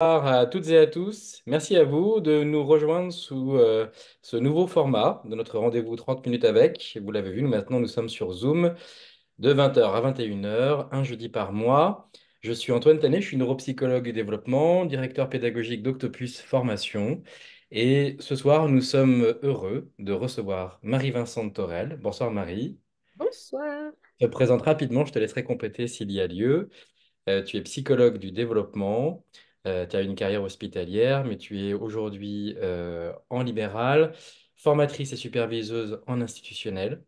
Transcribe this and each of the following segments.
Bonsoir à toutes et à tous. Merci à vous de nous rejoindre sous euh, ce nouveau format de notre rendez-vous 30 minutes avec. Vous l'avez vu, nous, maintenant nous sommes sur Zoom de 20h à 21h, un jeudi par mois. Je suis Antoine Tanet, je suis neuropsychologue et développement, directeur pédagogique d'Octopus Formation. Et ce soir, nous sommes heureux de recevoir Marie-Vincent Torel. Bonsoir Marie. Bonsoir. Je te présente rapidement, je te laisserai compléter s'il y a lieu. Euh, tu es psychologue du développement, euh, tu as une carrière hospitalière, mais tu es aujourd'hui euh, en libéral, formatrice et superviseuse en institutionnel.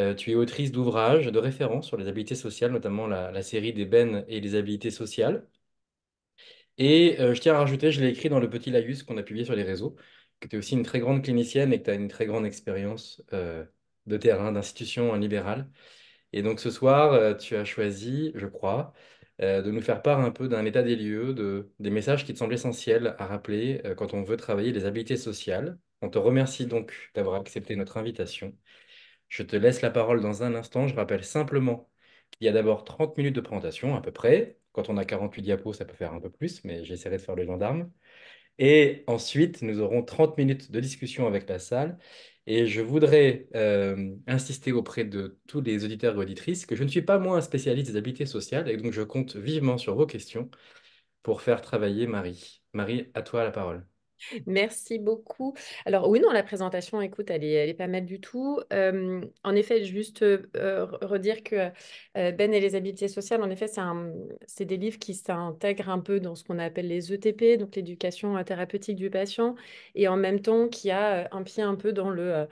Euh, tu es autrice d'ouvrages de référence sur les habilités sociales, notamment la, série des bennes et les habilités sociales. Et je tiens à rajouter, je l'ai écrit dans le petit laïus qu'on a publié sur les réseaux, que tu es aussi une très grande clinicienne et que tu as une très grande expérience de terrain, d'institution en libéral. Et donc ce soir, tu as choisi, je crois, euh, de nous faire part un peu d'un état des lieux, des messages qui te semblent essentiels à rappeler euh, quand on veut travailler les habiletés sociales. On te remercie donc d'avoir accepté notre invitation. Je te laisse la parole dans un instant. Je rappelle simplement qu'il y a d'abord 30 minutes de présentation à peu près. Quand on a 48 diapos, ça peut faire un peu plus, mais j'essaierai de faire le gendarme. Et ensuite, nous aurons 30 minutes de discussion avec la salle. Et je voudrais euh, insister auprès de tous les auditeurs et auditrices que je ne suis pas moins un spécialiste des habiletés sociales et donc je compte vivement sur vos questions pour faire travailler Marie. Marie, à toi la parole. Merci beaucoup. Alors oui, non, la présentation, écoute, elle est, pas mal du tout. en effet, juste redire que Ben et les habiletés sociales, en effet, c'est des livres qui s'intègrent un peu dans ce qu'on appelle les ETP, donc l'éducation euh, thérapeutique du patient, et en même temps qui a un pied un peu dans le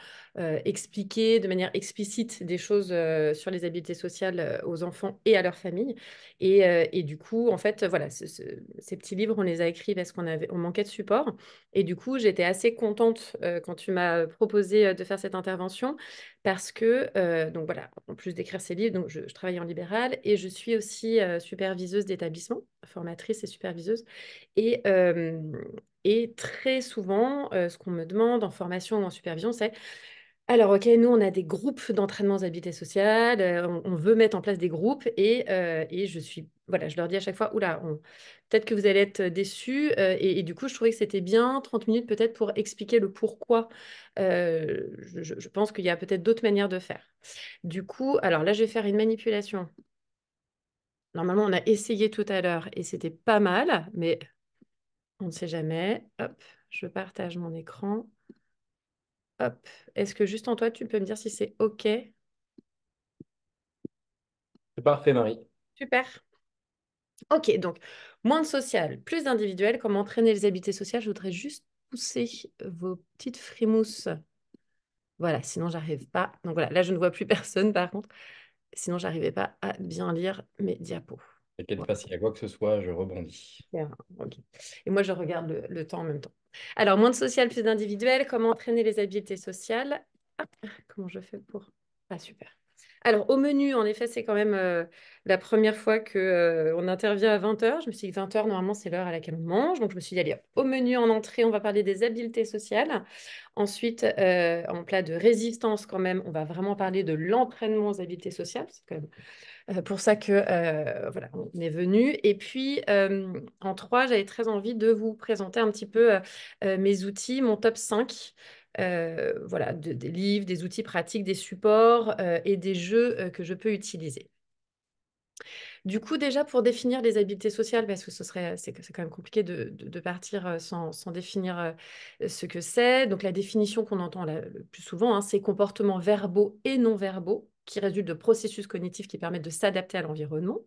expliquer de manière explicite des choses sur les habiletés sociales aux enfants et à leur famille. Et, du coup, en fait, voilà, ces petits livres, on les a écrits parce qu'on on manquait de support. Et du coup, j'étais assez contente euh, quand tu m'as proposé euh, de faire cette intervention parce que, euh, donc voilà, en plus d'écrire ces livres, donc je, travaille en libéral et je suis aussi superviseuse d'établissement, formatrice et superviseuse. et très souvent, ce qu'on me demande en formation ou en supervision, c'est alors, OK, nous, on a des groupes d'entraînement habités sociale. on, veut mettre en place des groupes et, je suis, voilà, je leur dis à chaque fois, oula, peut-être que vous allez être déçus. et, du coup, je trouvais que c'était bien 30 minutes peut-être pour expliquer le pourquoi. je pense qu'il y a peut-être d'autres manières de faire. Du coup, alors là, je vais faire une manipulation. Normalement, on a essayé tout à l'heure et c'était pas mal, mais on ne sait jamais. Hop, je partage mon écran. Hop. Est-ce que juste en toi, tu peux me dire si c'est OK C'est parfait, Marie. Super. OK, donc moins de social, plus d'individuel. Comment entraîner les habités sociales Je voudrais juste pousser vos petites frimousses. Voilà, sinon j'arrive pas. Donc voilà, là je ne vois plus personne par contre. Sinon j'arrivais pas à bien lire mes diapos. T'inquiète pas, s'il y a quoi que ce soit, je rebondis. Et moi je regarde le temps en même temps. Alors, moins de social, plus d'individuel. Comment entraîner les habiletés sociales ah, Comment je fais pour... Ah, super. Alors, au menu, en effet, c'est quand même euh, la première fois qu'on euh, intervient à 20h. Je me suis dit que 20h, normalement, c'est l'heure à laquelle on mange. Donc, je me suis dit, allez, au menu, en entrée, on va parler des habiletés sociales. Ensuite, euh, en plat de résistance, quand même, on va vraiment parler de l'entraînement aux habiletés sociales. C'est quand même euh, pour ça que euh, voilà, on est venu. Et puis, euh, en trois, j'avais très envie de vous présenter un petit peu mes outils, mon top 5. voilà, des livres, des outils pratiques, des supports et des jeux que je peux utiliser. Du coup, déjà pour définir les habiletés sociales, parce que ce serait, c'est, quand même compliqué de, partir sans, définir ce que c'est. Donc la définition qu'on entend le plus souvent, hein, c'est comportements verbaux et non verbaux qui résulte de processus cognitifs qui permettent de s'adapter à l'environnement.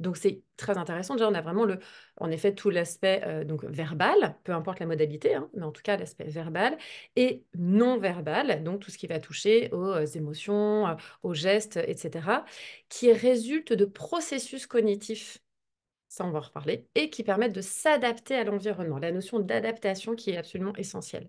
Donc c'est très intéressant. Déjà, on a vraiment le, en effet tout l'aspect euh, donc verbal, peu importe la modalité, hein, mais en tout cas l'aspect verbal et non verbal, donc tout ce qui va toucher aux euh, émotions, euh, aux gestes, etc., qui résulte de processus cognitifs. Ça, on va en reparler, et qui permettent de s'adapter à l'environnement. La notion d'adaptation qui est absolument essentielle.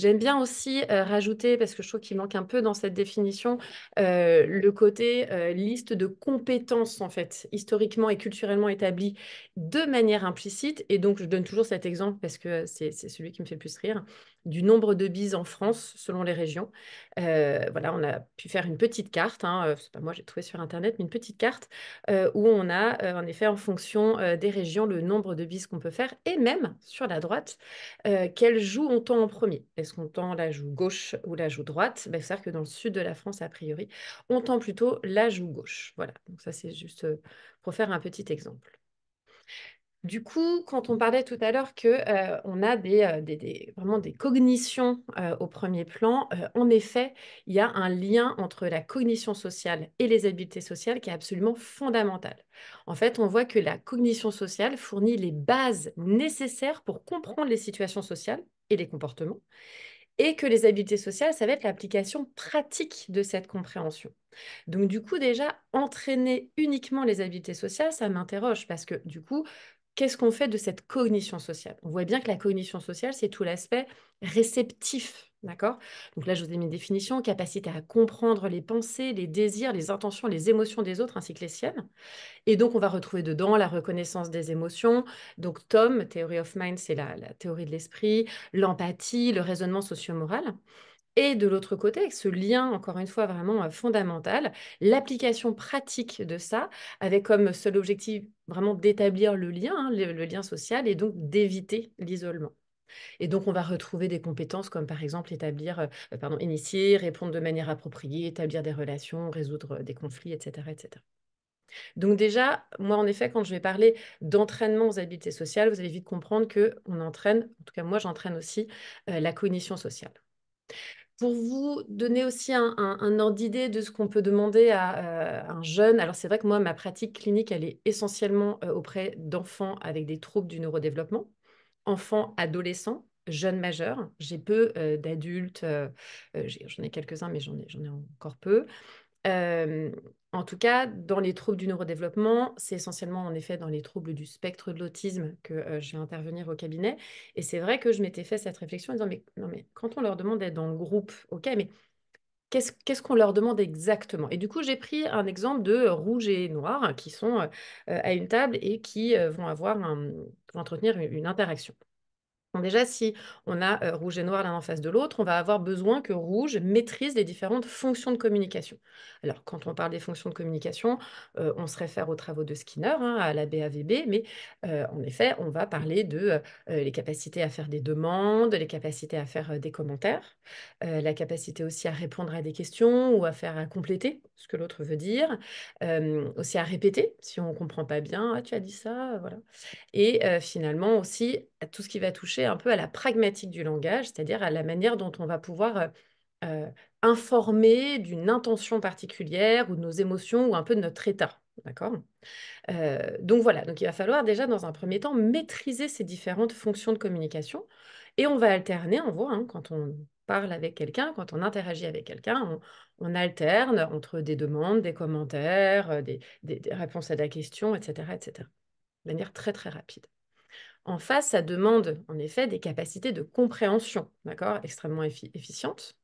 J'aime bien aussi euh, rajouter, parce que je trouve qu'il manque un peu dans cette définition, euh, le côté euh, liste de compétences, en fait, historiquement et culturellement établies de manière implicite. Et donc, je donne toujours cet exemple parce que c'est celui qui me fait le plus rire, du nombre de bises en France selon les régions. voilà, on a pu faire une petite carte, hein, c'est pas moi, j'ai trouvé sur Internet, mais une petite carte où on a, en effet, en fonction des régions, le nombre de bises qu'on peut faire et même sur la droite, qu'elles joues on tend en premier est-ce qu'on tend la joue gauche ou la joue droite ben, C'est-à-dire que dans le sud de la France, a priori, on tend plutôt la joue gauche. Voilà, donc ça c'est juste euh, pour faire un petit exemple. Du coup, quand on parlait tout à l'heure qu'on euh, a euh, vraiment des cognitions au premier plan, en effet, il y a un lien entre la cognition sociale et les habiletés sociales qui est absolument fondamental. En fait, on voit que la cognition sociale fournit les bases nécessaires pour comprendre les situations sociales, et les comportements, et que les habiletés sociales, ça va être l'application pratique de cette compréhension. Donc du coup, déjà, entraîner uniquement les habiletés sociales, ça m'interroge, parce que du coup, qu'est-ce qu'on fait de cette cognition sociale On voit bien que la cognition sociale, c'est tout l'aspect réceptif D'accord Donc là, je vous ai mis une définition, capacité à comprendre les pensées, les désirs, les intentions, les émotions des autres ainsi que les siennes. Et donc, on va retrouver dedans la reconnaissance des émotions. Donc, Tom, Theory of Mind, c'est la, théorie de l'esprit, l'empathie, le raisonnement socio-moral. Et de l'autre côté, avec ce lien, encore une fois, vraiment euh, fondamental, l'application pratique de ça, avec comme seul objectif vraiment d'établir le lien, hein, le lien social, et donc d'éviter l'isolement. Et donc, on va retrouver des compétences comme par exemple établir, euh, euh, pardon, initier, répondre de manière appropriée, établir des relations, résoudre euh, des conflits, etc. etc. Donc déjà, moi en effet, quand je vais parler d'entraînement aux habiletés sociales, vous allez vite comprendre que entraîne, en tout cas moi j'entraîne aussi la cognition sociale. Pour vous donner aussi un, ordre d'idée de ce qu'on peut demander à, un jeune, alors c'est vrai que moi ma pratique clinique elle est essentiellement auprès d'enfants avec des troubles du neurodéveloppement enfants, adolescents, jeunes majeurs. J'ai peu euh, d'adultes, euh, euh, j'en ai quelques-uns, mais j'en ai, encore peu. en tout cas, dans les troubles du neurodéveloppement, c'est essentiellement en effet dans les troubles du spectre de l'autisme que j'ai je vais intervenir au cabinet. Et c'est vrai que je m'étais fait cette réflexion en disant, mais, non, mais quand on leur demande d'être dans le groupe, ok, mais Qu'est-ce qu'on leur demande exactement Et du coup, j'ai pris un exemple de rouge et noir qui sont euh, à une table et qui euh, vont avoir entretenir une interaction déjà, si on a euh, rouge et noir l'un en face de l'autre, on va avoir besoin que rouge maîtrise les différentes fonctions de communication. Alors, quand on parle des fonctions de communication, euh, on se réfère aux travaux de Skinner, hein, à la BAVB, mais euh, en effet, on va parler de les capacités à faire des demandes, les capacités à faire des commentaires, la capacité aussi à répondre à des questions ou à faire à compléter ce que l'autre veut dire, aussi à répéter si on ne comprend pas bien, «Ah, tu as dit ça, voilà. Et finalement aussi à tout ce qui va toucher un peu à la pragmatique du langage, c'est-à-dire à la manière dont on va pouvoir informer d'une intention particulière ou de nos émotions ou un peu de notre état. D'accord Donc voilà, donc il va falloir déjà dans un premier temps maîtriser ces différentes fonctions de communication et on va alterner, on voit, hein, quand on parle avec quelqu'un, quand on interagit avec quelqu'un, on, alterne entre des demandes, des commentaires, euh, des, réponses à la question, etc., etc. De manière très, très rapide. En face, ça demande en effet des capacités de compréhension, d'accord, extrêmement efficientes.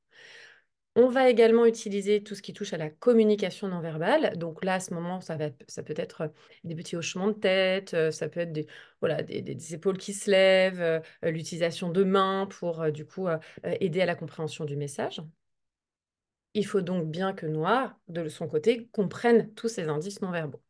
On va également utiliser tout ce qui touche à la communication non verbale. Donc là, à ce moment, ça, peut être euh, des petits hochements de tête, euh, ça peut être des, voilà, des, épaules qui se lèvent, euh, l'utilisation de mains pour du coup aider à la compréhension du message. Il faut donc bien que Noir, de son côté, comprenne tous ces indices non verbaux.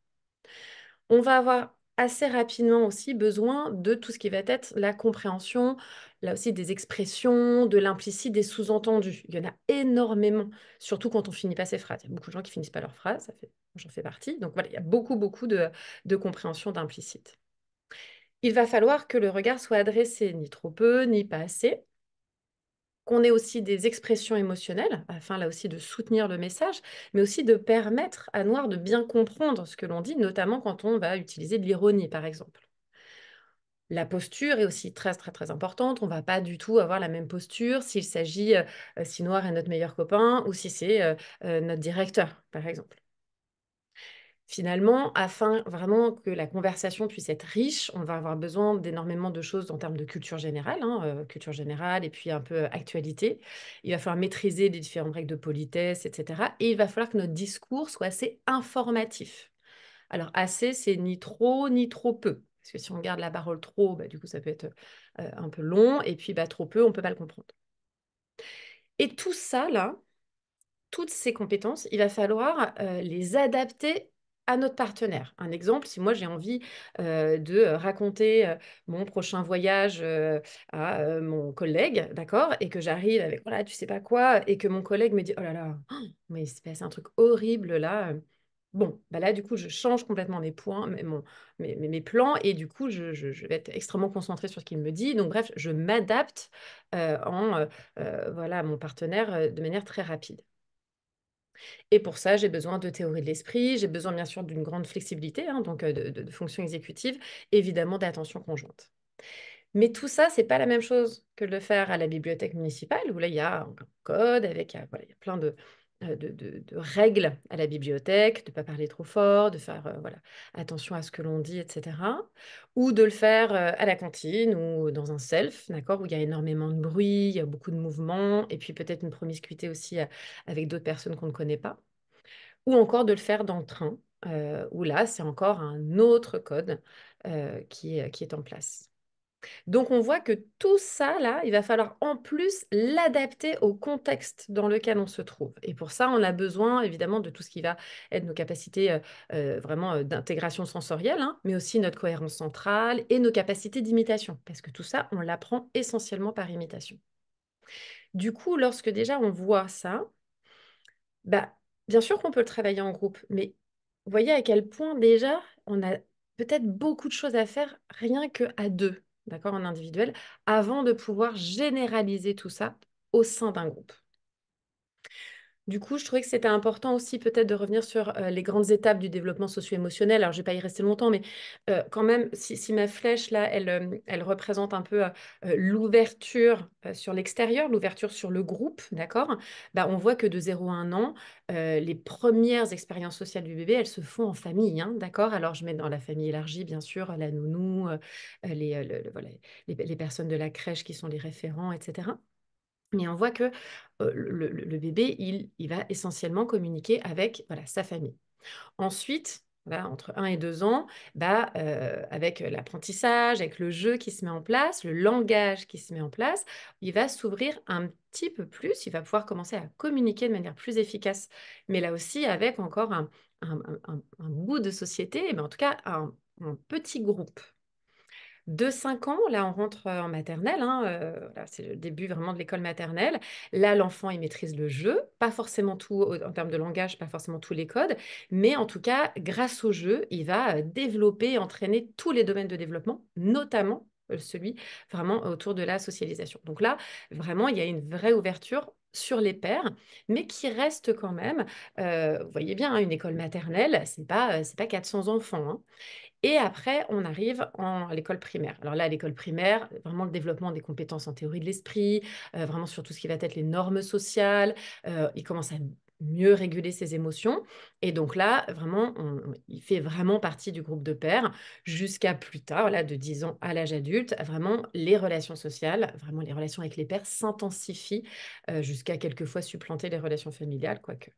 On va avoir assez rapidement aussi besoin de tout ce qui va être la compréhension, là aussi des expressions, de l'implicite, des sous-entendus. Il y en a énormément, surtout quand on finit pas ses phrases. Il y a beaucoup de gens qui finissent pas leurs phrases, j'en fais partie. Donc voilà, il y a beaucoup, beaucoup de, de compréhension d'implicite. Il va falloir que le regard soit adressé, ni trop peu, ni pas assez qu'on ait aussi des expressions émotionnelles, afin là aussi de soutenir le message, mais aussi de permettre à Noir de bien comprendre ce que l'on dit, notamment quand on va utiliser de l'ironie, par exemple. La posture est aussi très très très importante. On ne va pas du tout avoir la même posture s'il s'agit, euh, si Noir est notre meilleur copain ou si c'est euh, euh, notre directeur, par exemple finalement, afin vraiment que la conversation puisse être riche, on va avoir besoin d'énormément de choses en termes de culture générale, hein, euh, culture générale et puis un peu euh, actualité. Il va falloir maîtriser les différentes règles de politesse, etc. Et il va falloir que notre discours soit assez informatif. Alors, assez, c'est ni trop, ni trop peu. Parce que si on garde la parole trop, bah, du coup, ça peut être euh, un peu long. Et puis, bah, trop peu, on ne peut pas le comprendre. Et tout ça, là, toutes ces compétences, il va falloir les adapter à notre partenaire. Un exemple, si moi j'ai envie de raconter mon prochain voyage à mon collègue, d'accord, et que j'arrive avec voilà, tu sais pas quoi, et que mon collègue me dit oh là là, mais il se passe un truc horrible là. Bon, bah là, du coup, je change complètement mes points, mes, mon, mes, mes plans, et du coup, je, vais être extrêmement concentrée sur ce qu'il me dit. Donc, bref, je m'adapte en voilà, mon partenaire de manière très rapide. Et pour ça, j'ai besoin de théorie de l'esprit, j'ai besoin bien sûr d'une grande flexibilité, hein, donc de, de, fonction exécutive, évidemment d'attention conjointe. Mais tout ça, c'est pas la même chose que de le faire à la bibliothèque municipale, où là, il y a un code avec voilà, il y a plein de, euh, de, règles à la bibliothèque, de ne pas parler trop fort, de faire euh, attention à ce que l'on dit, etc. Ou de le faire euh, à la cantine ou dans un self, d'accord, où il y a énormément de bruit, il y a beaucoup de mouvements, et puis peut-être une promiscuité aussi avec d'autres personnes qu'on ne connaît pas. Ou encore de le faire dans le train, où là, c'est encore un autre code qui est en place. Donc on voit que tout ça, là, il va falloir en plus l'adapter au contexte dans lequel on se trouve. Et pour ça, on a besoin évidemment de tout ce qui va être nos capacités euh, euh, vraiment euh, d'intégration sensorielle, hein, mais aussi notre cohérence centrale et nos capacités d'imitation, parce que tout ça, on l'apprend essentiellement par imitation. Du coup, lorsque déjà on voit ça, bah, bien sûr qu'on peut le travailler en groupe, mais voyez à quel point déjà on a peut-être beaucoup de choses à faire rien que à deux d'accord, en individuel, avant de pouvoir généraliser tout ça au sein d'un groupe. Du coup, je trouvais que c'était important aussi peut-être de revenir sur euh, les grandes étapes du développement socio-émotionnel. Alors, je ne vais pas y rester longtemps, mais euh, quand même, si, ma flèche, là, elle, euh, représente un peu l'ouverture sur l'extérieur, l'ouverture sur le groupe, d'accord bah, On voit que de 0 à 1 an, les premières expériences sociales du bébé, elles se font en famille, hein, d'accord Alors, je mets dans la famille élargie, bien sûr, la nounou, les, les personnes de la crèche qui sont les référents, etc. Mais on voit que le, bébé, il, va essentiellement communiquer avec sa famille. Ensuite, entre un et deux ans, bah, avec l'apprentissage, avec le jeu qui se met en place, le langage qui se met en place, il va s'ouvrir un petit peu plus, il va pouvoir commencer à communiquer de manière plus efficace, mais là aussi avec encore un, goût un bout de société, mais en tout cas un petit groupe de 5 ans, là on rentre en maternelle, hein, c'est le début vraiment de l'école maternelle, là l'enfant il maîtrise le jeu, pas forcément tout en termes de langage, pas forcément tous les codes, mais en tout cas grâce au jeu, il va développer, entraîner tous les domaines de développement, notamment celui vraiment autour de la socialisation. Donc là, vraiment, il y a une vraie ouverture sur les pères, mais qui reste quand même, vous voyez bien, hein, une école maternelle, c'est pas, c'est pas 400 enfants. Hein. Et après, on arrive en, à l'école primaire. Alors là, à l'école primaire, vraiment le développement des compétences en théorie de l'esprit, euh, vraiment sur tout ce qui va être les normes sociales. Euh, il commence à mieux réguler ses émotions. Et donc là, vraiment, il fait vraiment partie du groupe de pères jusqu'à plus tard, voilà, de 10 ans à l'âge adulte. Vraiment, les relations sociales, vraiment les relations avec les pères s'intensifient euh, jusqu'à quelquefois supplanter les relations familiales, quoique.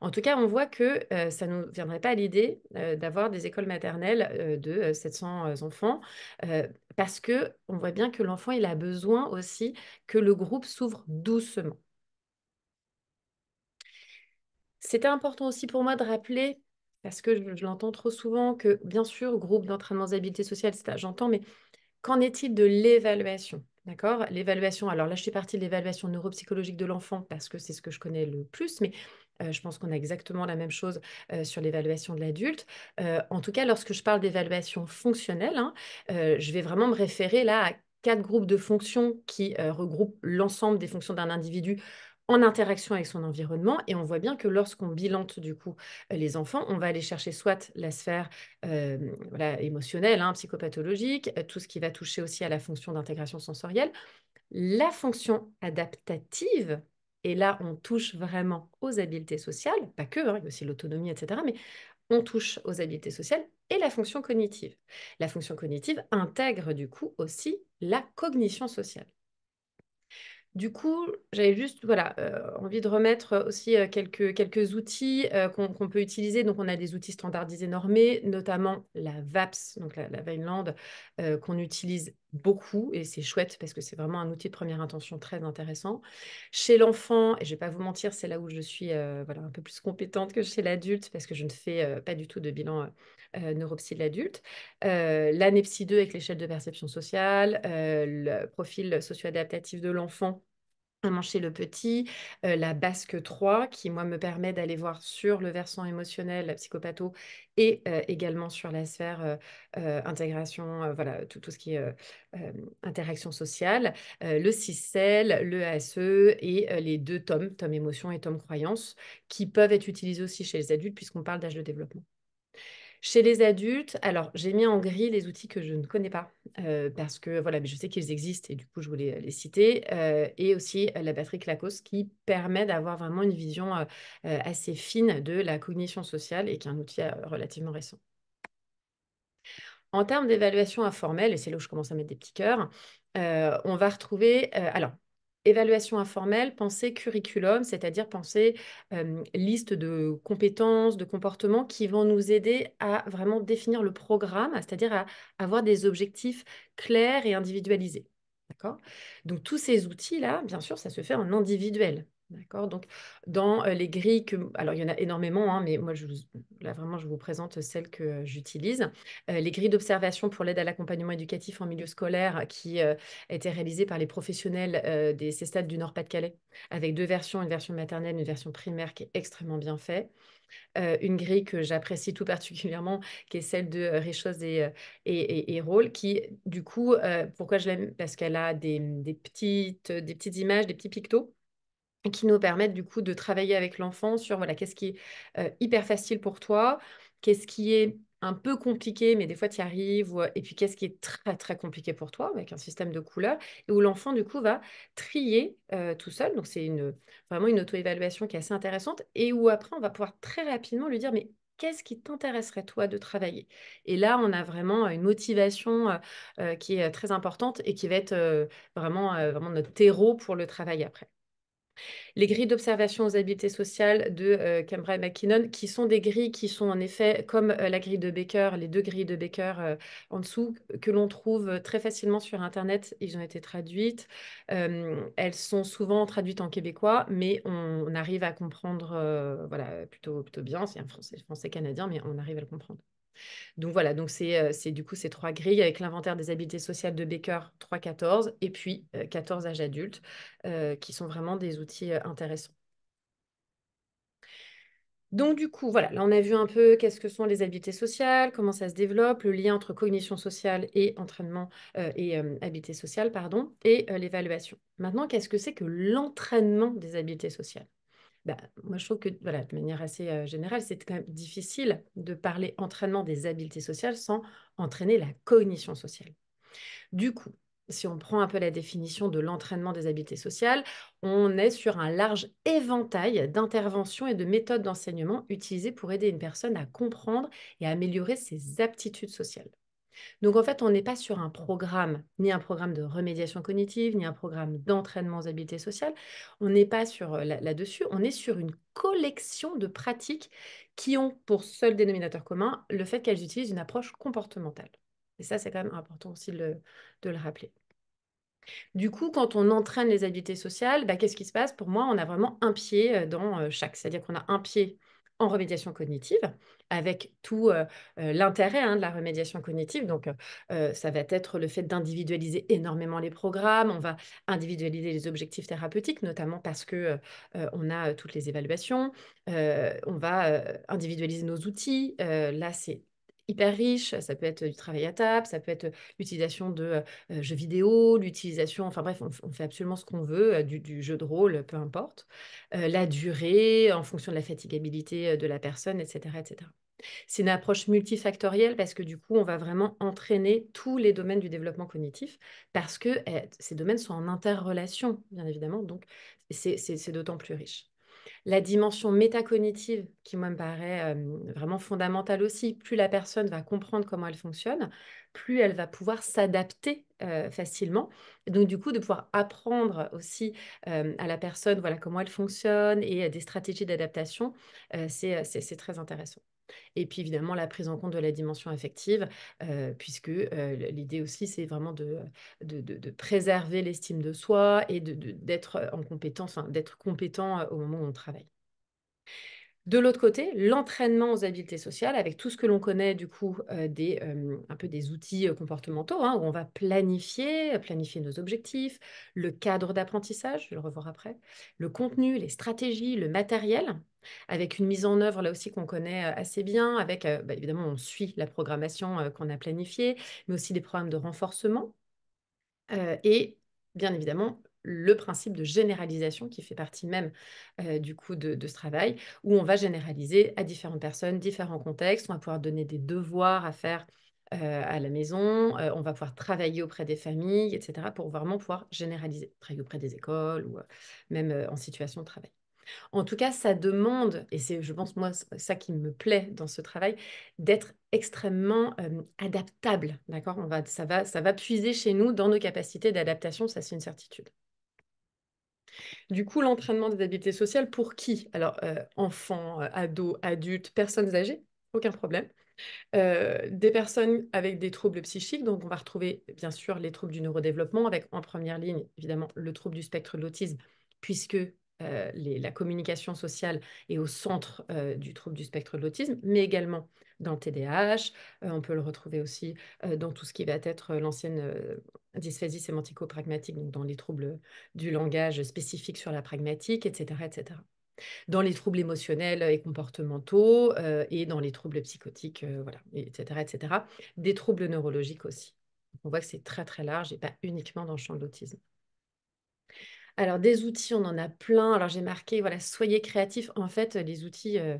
En tout cas, on voit que euh, ça ne nous viendrait pas à l'idée euh, d'avoir des écoles maternelles de 700 enfants parce que on voit bien que l'enfant, il a besoin aussi que le groupe s'ouvre doucement. C'était important aussi pour moi de rappeler, parce que je, l'entends trop souvent, que bien sûr, groupe d'entraînement d'habilité sociales, j'entends, mais qu'en est-il de l'évaluation D'accord L'évaluation, alors là, je suis partie de l'évaluation neuropsychologique de l'enfant parce que c'est ce que je connais le plus, mais euh, je pense qu'on a exactement la même chose euh, sur l'évaluation de l'adulte. Euh, en tout cas, lorsque je parle d'évaluation fonctionnelle, hein, je vais vraiment me référer là à quatre groupes de fonctions qui regroupent l'ensemble des fonctions d'un individu en interaction avec son environnement. Et on voit bien que lorsqu'on bilante du coup euh, les enfants, on va aller chercher soit la sphère émotionnelle, hein, psychopathologique, euh, tout ce qui va toucher aussi à la fonction d'intégration sensorielle, la fonction adaptative. Et là, on touche vraiment aux habiletés sociales, pas que, hein, aussi l'autonomie, etc. Mais on touche aux habiletés sociales et la fonction cognitive. La fonction cognitive intègre du coup aussi la cognition sociale. Du coup, j'avais juste voilà, euh, envie de remettre aussi euh, quelques, quelques outils euh, qu'on peut utiliser. Donc, on a des outils standardisés normés, notamment la VAPS, donc la, la qu'on utilise beaucoup et c'est chouette parce que c'est vraiment un outil de première intention très intéressant. Chez l'enfant, et je ne vais pas vous mentir, c'est là où je suis voilà, un peu plus compétente que chez l'adulte parce que je ne fais pas du tout de bilan neuropsie neuropsy de l'adulte, euh, l'anepsie 2 avec l'échelle de perception sociale, euh, le profil socio-adaptatif de l'enfant à chez le petit, euh, la basque 3 qui moi me permet d'aller voir sur le versant émotionnel, psychopatho et euh, également sur la sphère intégration, voilà tout, tout, ce qui est interaction sociale, le CISEL, le ASE et les deux tomes, tome émotion et tome croyance qui peuvent être utilisés aussi chez les adultes puisqu'on parle d'âge de développement. Chez les adultes, alors j'ai mis en gris les outils que je ne connais pas euh, parce que voilà, mais je sais qu'ils existent et du coup je voulais euh, les citer euh, et aussi la batterie Clacos qui permet d'avoir vraiment une vision assez fine de la cognition sociale et qui est un outil relativement récent. En termes d'évaluation informelle, et c'est là où je commence à mettre des petits cœurs, on va retrouver alors Évaluation informelle, pensée curriculum, c'est-à-dire penser liste de compétences, de comportements qui vont nous aider à vraiment définir le programme, c'est-à-dire à avoir des objectifs clairs et individualisés. Donc tous ces outils-là, bien sûr, ça se fait en individuel. D'accord. Donc, dans les grilles que, alors il y en a énormément, hein, mais moi je là vraiment je vous présente celles que j'utilise. les grilles d'observation pour l'aide à l'accompagnement éducatif en milieu scolaire qui a été réalisée par les professionnels des CESTAD du Nord-Pas-de-Calais, avec deux versions, une version maternelle, une version primaire qui est extrêmement bien faite. une grille que j'apprécie tout particulièrement, qui est celle de Richos et, et, et, qui, du coup, pourquoi je l'aime Parce qu'elle a des, des, petites, des petites images, des petits pictos qui nous permettent du coup de travailler avec l'enfant sur voilà qu'est-ce qui est euh, hyper facile pour toi, qu'est-ce qui est un peu compliqué, mais des fois tu y arrives, euh, et puis qu'est-ce qui est très très compliqué pour toi avec un système de couleurs, et où l'enfant du coup va trier euh, tout seul. Donc c'est une, vraiment une auto-évaluation qui est assez intéressante, et où après on va pouvoir très rapidement lui dire mais qu'est-ce qui t'intéresserait toi de travailler Et là, on a vraiment une motivation qui est très importante et qui va être vraiment, vraiment notre terreau pour le travail après les grilles d'observation aux habiletés sociales de Cambrai euh, et McKinnon, qui sont des grilles qui sont en effet comme euh, la grille de Baker, les deux grilles de Baker euh, en dessous, que l'on trouve très facilement sur Internet. Ils ont été traduites. elles sont souvent traduites en québécois, mais on, on arrive à comprendre voilà, plutôt, plutôt bien. C'est un français, français canadien, mais on arrive à le comprendre. Donc voilà, donc euh, c'est, du coup ces trois grilles avec l'inventaire des habiletés sociales de Baker 3.14 et puis 14 euh, âges adultes euh, qui sont vraiment des outils intéressants. Donc du coup, voilà, là on a vu un peu qu'est-ce que sont les habiletés sociales, comment ça se développe, le lien entre cognition sociale et entraînement et habiletés sociales pardon, et l'évaluation. Maintenant, qu'est-ce que c'est que l'entraînement des habiletés sociales bah, moi je trouve que de manière assez générale, c'est quand même difficile de parler entraînement des habiletés sociales sans entraîner la cognition sociale. Du coup, si on prend un peu la définition de l'entraînement des habiletés sociales, on est sur un large éventail d'interventions et de méthodes d'enseignement utilisées pour aider une personne à comprendre et à améliorer ses aptitudes sociales. Donc en fait, on n'est pas sur un programme, ni un programme de remédiation cognitive, ni un programme d'entraînement aux habiletés sociales. On n'est pas sur euh, là-dessus, on est sur une collection de pratiques qui ont pour seul dénominateur commun le fait qu'elles utilisent une approche comportementale. Et ça, c'est quand même important aussi de le rappeler. Du coup, quand on entraîne les habiletés sociales, bah, qu'est-ce qui se passe Pour moi, on a vraiment un pied euh, dans euh, chaque. C'est-à-dire qu'on a un pied en remédiation cognitive, avec tout euh, euh, l'intérêt hein, de la remédiation cognitive. Donc, euh, ça va être le fait d'individualiser énormément les programmes, on va individualiser les objectifs thérapeutiques, notamment parce que on a toutes les évaluations, on va individualiser nos outils. là, c'est hyper riche, ça peut être du travail à table, ça peut être l'utilisation de jeux vidéo, l'utilisation, enfin bref, on, fait absolument ce qu'on veut, du, jeu de rôle, peu importe, la durée, en fonction de la fatigabilité de la personne, etc. etc. C'est une approche multifactorielle parce que du coup, on va vraiment entraîner tous les domaines du développement cognitif parce que eh, ces domaines sont en interrelation, bien évidemment, donc c'est d'autant plus riche. La dimension métacognitive, qui moi me paraît vraiment fondamentale aussi, plus la personne va comprendre comment elle fonctionne, plus elle va pouvoir s'adapter facilement. Donc du coup, de pouvoir apprendre aussi à la personne voilà, comment elle fonctionne et des stratégies d'adaptation, c'est très intéressant. Et puis évidemment la prise en compte de la dimension affective, euh, puisque euh, l'idée aussi c'est vraiment de, préserver l'estime de soi et d'être euh, d'être compétent au moment où on travaille. De l'autre côté, l'entraînement aux habiletés sociales, avec tout ce que l'on connaît du coup des, un peu des outils comportementaux, hein, où on va planifier, planifier nos objectifs, le cadre d'apprentissage, je vais le revoir après, le contenu, les stratégies, le matériel, avec une mise en œuvre là aussi qu'on connaît assez bien, avec bah, évidemment on suit la programmation qu'on a planifiée, mais aussi des programmes de renforcement et bien évidemment le principe de généralisation qui fait partie même du coup de, ce travail, où on va généraliser à différentes personnes, différents contextes, on va pouvoir donner des devoirs à faire à la maison, on va pouvoir travailler auprès des familles, etc., pour vraiment pouvoir généraliser, travailler auprès des écoles ou même en situation de travail. En tout cas, ça demande, et c'est, je pense, moi, ça qui me plaît dans ce travail, d'être extrêmement adaptable, d'accord On va, ça va, ça va puiser chez nous dans nos capacités d'adaptation, ça c'est une certitude. Du coup, l'entraînement des habiletés sociales, pour qui Alors, euh, enfants, euh, ados, adultes, personnes âgées, aucun problème. Euh, des personnes avec des troubles psychiques, donc on va retrouver bien sûr les troubles du neurodéveloppement, avec en première ligne évidemment le trouble du spectre de l'autisme, puisque euh, la communication sociale est au centre euh, du trouble du spectre de l'autisme, mais également dans le TDAH. Euh, on peut le retrouver aussi dans tout ce qui va être l'ancienne dysphasie sémantico-pragmatique, donc dans les troubles du langage spécifique sur la pragmatique, etc. etc. dans les troubles émotionnels et comportementaux et dans les troubles psychotiques, voilà, etc., etc. Des troubles neurologiques aussi. On voit que c'est très très large et pas uniquement dans le champ de l'autisme. Alors, des outils, on en a plein. Alors, j'ai marqué, voilà, soyez créatifs. En fait, les outils, euh,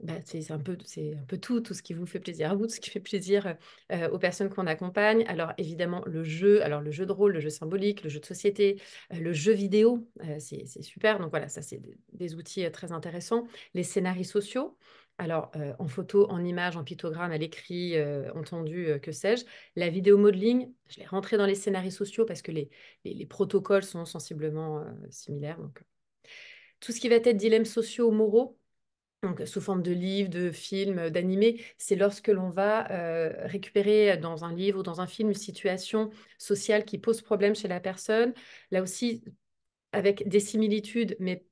bah, c'est un, peu, un peu tout, tout ce qui vous fait plaisir à vous, tout ce qui fait plaisir euh, aux personnes qu'on accompagne. Alors, évidemment, le jeu, alors le jeu de rôle, le jeu symbolique, le jeu de société, euh, le jeu vidéo, c'est super. Donc, voilà, ça, c'est des outils très intéressants. Les scénarios sociaux, alors euh, en photo, en image, en pictogramme, à l'écrit, euh, entendu, euh, que sais-je. La vidéo modeling, je l'ai rentrée dans les scénarios sociaux parce que les, protocoles sont sensiblement similaires. Donc. Tout ce qui va être dilemme sociaux moraux, donc sous forme de livres, de films, d'animés, c'est lorsque l'on va récupérer dans un livre ou dans un film une situation sociale qui pose problème chez la personne. Là aussi, avec des similitudes, mais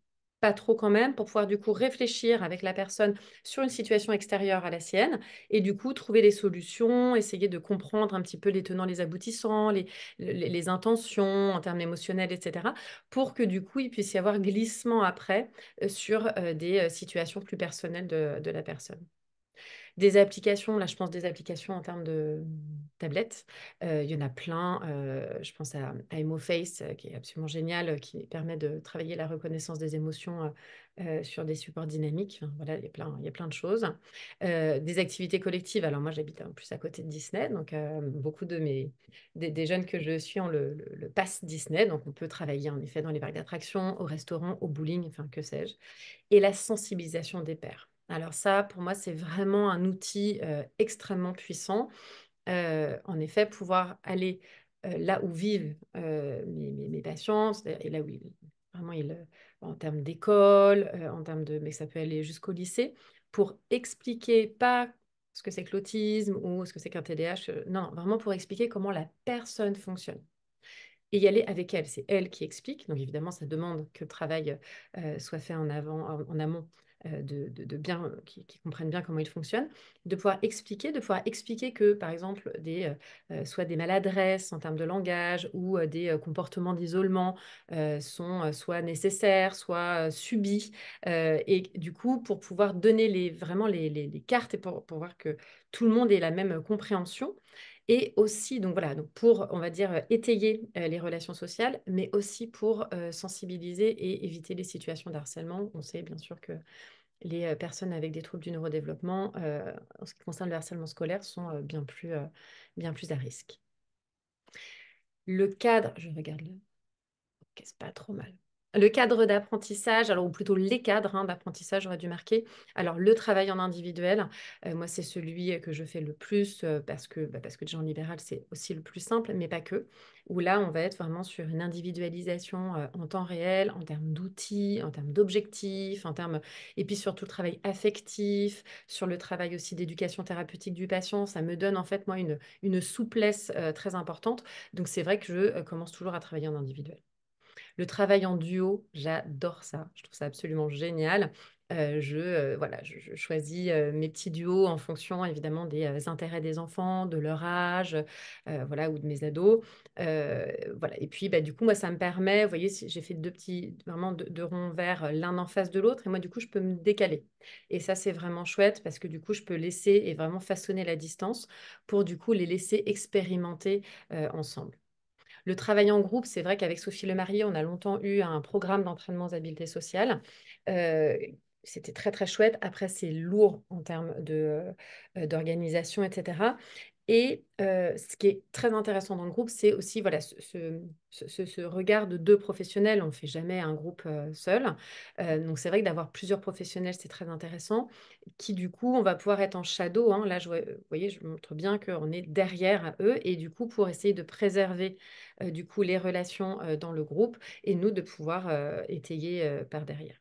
pas trop quand même, pour pouvoir du coup réfléchir avec la personne sur une situation extérieure à la sienne et du coup trouver des solutions, essayer de comprendre un petit peu les tenants, les aboutissants, les, intentions en termes émotionnels, etc. pour que du coup il puisse y avoir glissement après euh, sur euh, des euh, situations plus personnelles de la personne. Des applications, là je pense des applications en termes de tablettes. Euh, il y en a plein. Euh, je pense à, EmoFace euh, qui est absolument génial, qui permet de travailler la reconnaissance des émotions sur des supports dynamiques. voilà, il y a plein, il y a plein de choses. des activités collectives. Alors moi, j'habite en plus à côté de Disney, donc beaucoup de mes des, jeunes que je suis ont le, pass Disney, donc on peut travailler en effet dans les parcs d'attractions, au restaurant, au bowling, enfin que sais-je. Et la sensibilisation des pairs. Alors ça, pour moi, c'est vraiment un outil extrêmement puissant. en effet, pouvoir aller là où vivent mes, patients, et là où vraiment ils, en termes d'école, en termes de, mais ça peut aller jusqu'au lycée, pour expliquer pas ce que c'est que l'autisme ou ce que c'est qu'un TDAH, non, vraiment pour expliquer comment la personne fonctionne et y aller avec elle. C'est elle qui explique. Donc évidemment, ça demande que le travail soit fait en, avant, en amont euh, de, bien, euh, qui, comprennent bien comment ils fonctionnent, de pouvoir expliquer, de pouvoir expliquer que, par exemple, des, euh, soit des maladresses en termes de langage ou des comportements d'isolement sont soit nécessaires, soit subis. et du coup, pour pouvoir donner les, vraiment les, cartes et pour voir que tout le monde ait la même compréhension, et aussi, donc voilà, donc pour, on va dire, euh, étayer les relations sociales, mais aussi pour sensibiliser et éviter les situations d'harcèlement. On sait bien sûr que les personnes avec des troubles du neurodéveloppement, en ce qui concerne le harcèlement scolaire, sont bien, plus, bien plus à risque. Le cadre, je regarde là, c'est pas trop mal. Le cadre d'apprentissage, alors ou plutôt les cadres hein, d'apprentissage, j'aurais dû marquer. Alors le travail en individuel, euh, moi c'est celui que je fais le plus euh, parce que bah, parce que déjà en libéral c'est aussi le plus simple, mais pas que. Où là on va être vraiment sur une individualisation euh, en temps réel, en termes d'outils, en termes d'objectifs, en termes et puis surtout le travail affectif, sur le travail aussi d'éducation thérapeutique du patient. Ça me donne en fait moi une une souplesse très importante. Donc c'est vrai que je commence toujours à travailler en individuel. Le travail en duo, j'adore ça. Je trouve ça absolument génial. Euh, je, euh, voilà, je, choisis euh, mes petits duos en fonction évidemment des intérêts des enfants, de leur âge, voilà, ou de mes ados. voilà. Et puis, bah, du coup, moi, ça me permet, vous voyez, j'ai fait deux petits, vraiment deux, ronds verts l'un en face de l'autre, et moi, du coup, je peux me décaler. Et ça, c'est vraiment chouette parce que du coup, je peux laisser et vraiment façonner la distance pour du coup les laisser expérimenter ensemble. Le travail en groupe, c'est vrai qu'avec Sophie Le Lemarié, on a longtemps eu un programme d'entraînement aux sociale. sociales. Euh, c'était très très chouette. Après, c'est lourd en termes euh, d'organisation, etc. Et euh, ce qui est très intéressant dans le groupe, c'est aussi voilà, ce, regard de deux professionnels. On ne fait jamais un groupe euh, seul. Euh, donc c'est vrai que d'avoir plusieurs professionnels, c'est très intéressant, qui du coup, on va pouvoir être en shadow. Hein. Là, je, vous voyez, je montre bien qu'on est derrière eux. Et du coup, pour essayer de préserver du coup, les relations dans le groupe et nous de pouvoir étayer par derrière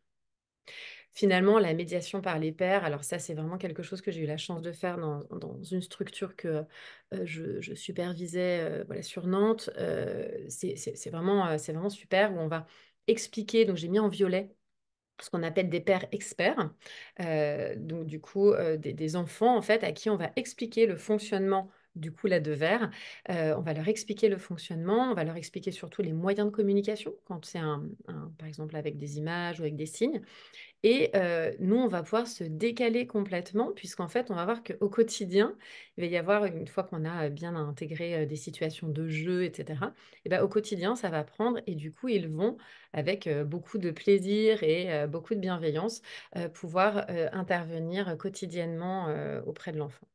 finalement, la médiation par les pères, alors ça, c'est vraiment quelque chose que j'ai eu la chance de faire dans, une structure que euh, je, supervisais euh, voilà, sur Nantes. Euh, c'est vraiment, super où on va expliquer. Donc, j'ai mis en violet ce qu'on appelle des pères experts, donc du coup des, des, enfants en fait à qui on va expliquer le fonctionnement du coup là de verre. on va leur expliquer le fonctionnement, on va leur expliquer surtout les moyens de communication quand c'est un, par exemple avec des images ou avec des signes. Et nous, on va pouvoir se décaler complètement puisqu'en fait, on va voir qu'au quotidien, il va y avoir une fois qu'on a bien intégré des situations de jeu, etc. Et bah, au quotidien, ça va prendre et du coup, ils vont avec beaucoup de plaisir et beaucoup de bienveillance pouvoir intervenir quotidiennement auprès de l'enfant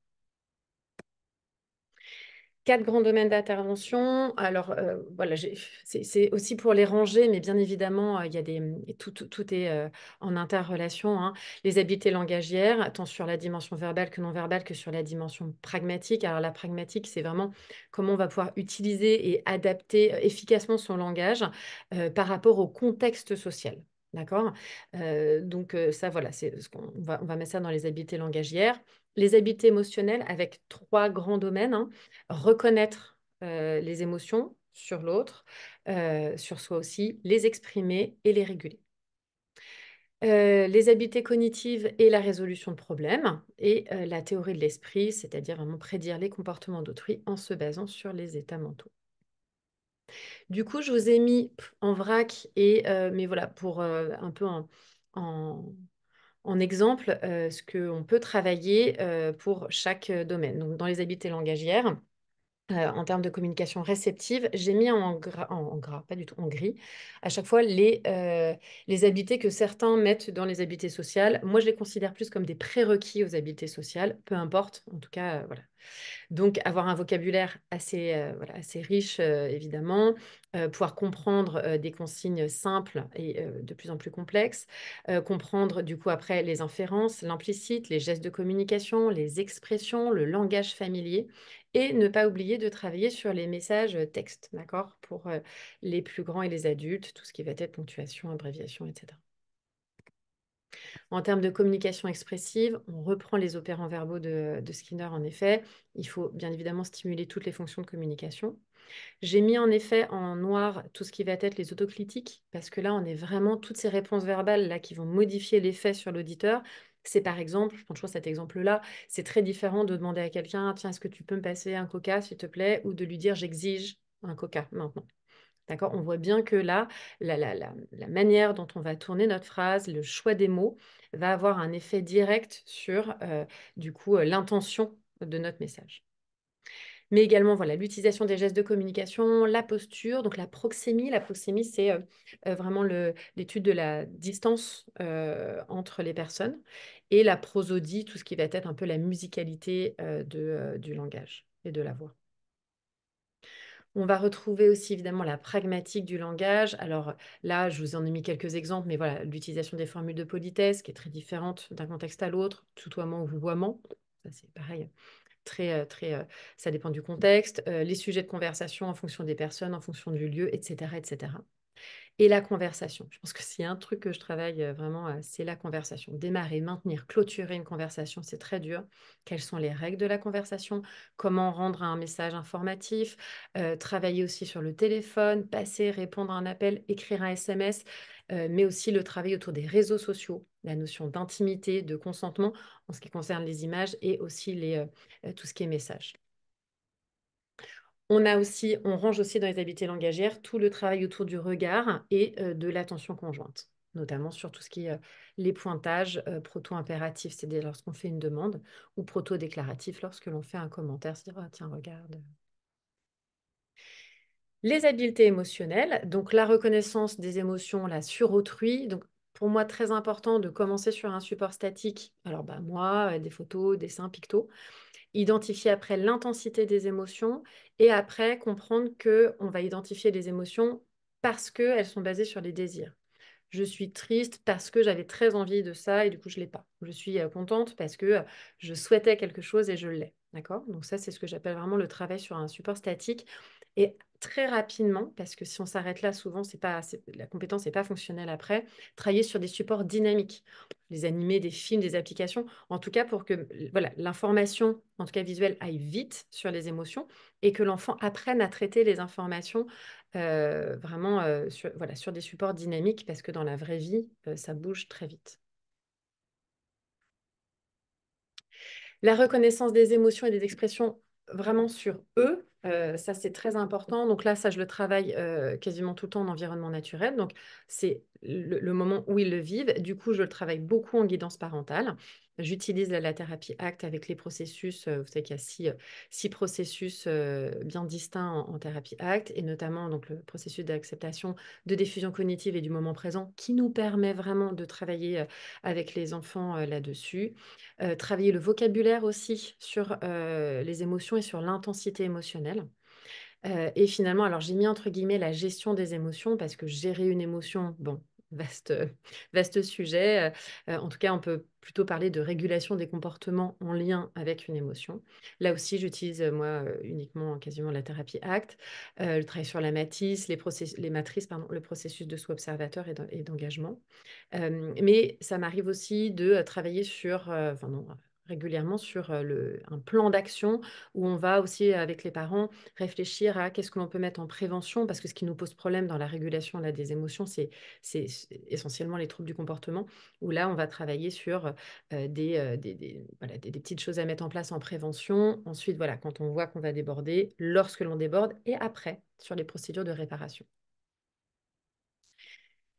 quatre grands domaines d'intervention. Alors, euh, voilà, c'est aussi pour les ranger, mais bien évidemment, euh, il y a des, hum, tout, tout, est euh, en interrelation. Hein. Les habiletés langagières, tant sur la dimension verbale que non verbale que sur la dimension pragmatique. Alors, la pragmatique, c'est vraiment comment on va pouvoir utiliser et adapter efficacement son langage par rapport au contexte social. D'accord Donc, ça, voilà, on va, on va mettre ça dans les habiletés langagières les habiletés émotionnelles avec trois grands domaines. Hein. Reconnaître euh, les émotions sur l'autre, euh, sur soi aussi, les exprimer et les réguler. Euh, les habiletés cognitives et la résolution de problèmes, et la théorie de l'esprit, c'est-à-dire vraiment prédire les comportements d'autrui en se basant sur les états mentaux. Du coup, je vous ai mis en vrac, et, mais voilà, pour un peu en en exemple euh, ce qu'on peut travailler euh, pour chaque euh, domaine. Donc, dans les habiletés langagières, euh, en termes de communication réceptive, j'ai mis en gras, pas du tout en gris, à chaque fois euh, les, habiletés que certains mettent dans les habiletés sociales. Moi, je les considère plus comme des prérequis aux habiletés sociales, peu importe, en tout cas, euh, voilà. Donc, avoir un vocabulaire assez, voilà, assez riche, évidemment, pouvoir comprendre des consignes simples et de plus en plus complexes, comprendre du coup après les inférences, l'implicite, les gestes de communication, les expressions, le langage familier et ne pas oublier de travailler sur les messages textes, d'accord, pour les plus grands et les adultes, tout ce qui va être ponctuation, abréviation, etc. En termes de communication expressive, on reprend les opérants verbaux de, Skinner en effet. Il faut bien évidemment stimuler toutes les fonctions de communication. J'ai mis en effet en noir tout ce qui va être les autoclitiques, parce que là, on est vraiment toutes ces réponses verbales là qui vont modifier l'effet sur l'auditeur c'est par exemple, je prends toujours cet exemple-là, c'est très différent de demander à quelqu'un, tiens, est-ce que tu peux me passer un coca, s'il te plaît, ou de lui dire, j'exige un coca maintenant. D'accord On voit bien que là, la, manière dont on va tourner notre phrase, le choix des mots, va avoir un effet direct sur, euh, du coup, euh, l'intention de notre message mais également voilà l'utilisation des gestes de communication, la posture, donc la proxémie. La proxémie, c'est euh, euh, vraiment l'étude de la distance euh, entre les personnes et la prosodie, tout ce qui va être un peu la musicalité du langage et de la voix. On va retrouver aussi évidemment la pragmatique du langage. Alors là, je vous en ai mis quelques exemples, mais voilà, l'utilisation des formules de politesse qui est très différente d'un contexte à l'autre, tutoiement ou vouvoiement. c'est pareil, très, euh, très, euh, ça dépend du contexte, euh, les sujets de conversation en fonction des personnes, en fonction du lieu, etc. etc. Et la conversation. Je pense que c'est un truc que je travaille vraiment, c'est la conversation. Démarrer, maintenir, clôturer une conversation, c'est très dur. Quelles sont les règles de la conversation Comment rendre un message informatif Travailler aussi sur le téléphone, passer, répondre à un appel, écrire un SMS. Euh, mais aussi le travail autour des réseaux sociaux, la notion d'intimité, de consentement en ce qui concerne les images et aussi les, euh, euh, tout ce qui est message. On a aussi, on range aussi dans les habitudes langagières tout le travail autour du regard et de l'attention conjointe, notamment sur tout ce qui est les pointages proto-impératifs, c'est-à-dire lorsqu'on fait une demande, ou proto déclaratifs lorsque l'on fait un commentaire, c'est-à-dire ah, tiens regarde, les habiletés émotionnelles, donc la reconnaissance des émotions la sur autrui. Donc, pour moi, très important de commencer sur un support statique. Alors, bah, moi, euh, des photos, dessins, pictos. Identifier après l'intensité des émotions et après comprendre que on va identifier les émotions parce qu'elles sont basées sur les désirs. Je suis triste parce que j'avais très envie de ça et du coup, je ne l'ai pas. Je suis euh, contente parce que euh, je souhaitais quelque chose et je l'ai. D'accord Donc, ça, c'est ce que j'appelle vraiment le travail sur un support statique et très rapidement, parce que si on s'arrête là, souvent, c'est pas, la compétence n'est pas fonctionnelle après, travailler sur des supports dynamiques, des animés, des films, des applications, en tout cas pour que l'information, en tout cas visuelle, aille vite sur les émotions et que l'enfant apprenne à traiter les informations euh, vraiment euh, sur, des supports dynamiques, parce que dans la vraie vie, euh, ça bouge très vite. La reconnaissance des émotions et des expressions vraiment sur eux, ça, c'est très important. Donc là, ça, je le travaille quasiment tout le temps en environnement naturel. Donc, c'est le, moment où ils le vivent. Du coup, je le travaille beaucoup en guidance parentale. J'utilise la, thérapie ACT avec les processus. Vous savez qu'il y a six, processus bien distincts en, thérapie ACT, et notamment donc, le processus d'acceptation, de diffusion cognitive et du moment présent, qui nous permet vraiment de travailler avec les enfants là-dessus. travailler le vocabulaire aussi sur les émotions et sur l'intensité émotionnelle. et finalement, alors j'ai mis entre guillemets la gestion des émotions parce que gérer une émotion, bon, vaste, vaste sujet. Euh, en tout cas, on peut plutôt parler de régulation des comportements en lien avec une émotion. Là aussi, j'utilise euh, moi euh, uniquement quasiment la thérapie ACT, le travail sur la matrice, les, les matrices, pardon, le processus de soi observateur et d'engagement. mais ça m'arrive aussi de travailler sur, régulièrement sur un plan d'action où on va aussi avec les parents réfléchir à qu'est-ce que l'on peut mettre en prévention parce que ce qui nous pose problème dans la régulation là, des émotions, c'est, essentiellement les troubles du comportement où là on va travailler sur des, des, petites choses à mettre en place en prévention. Ensuite, voilà, quand on voit qu'on va déborder, lorsque l'on déborde et après sur les procédures de réparation.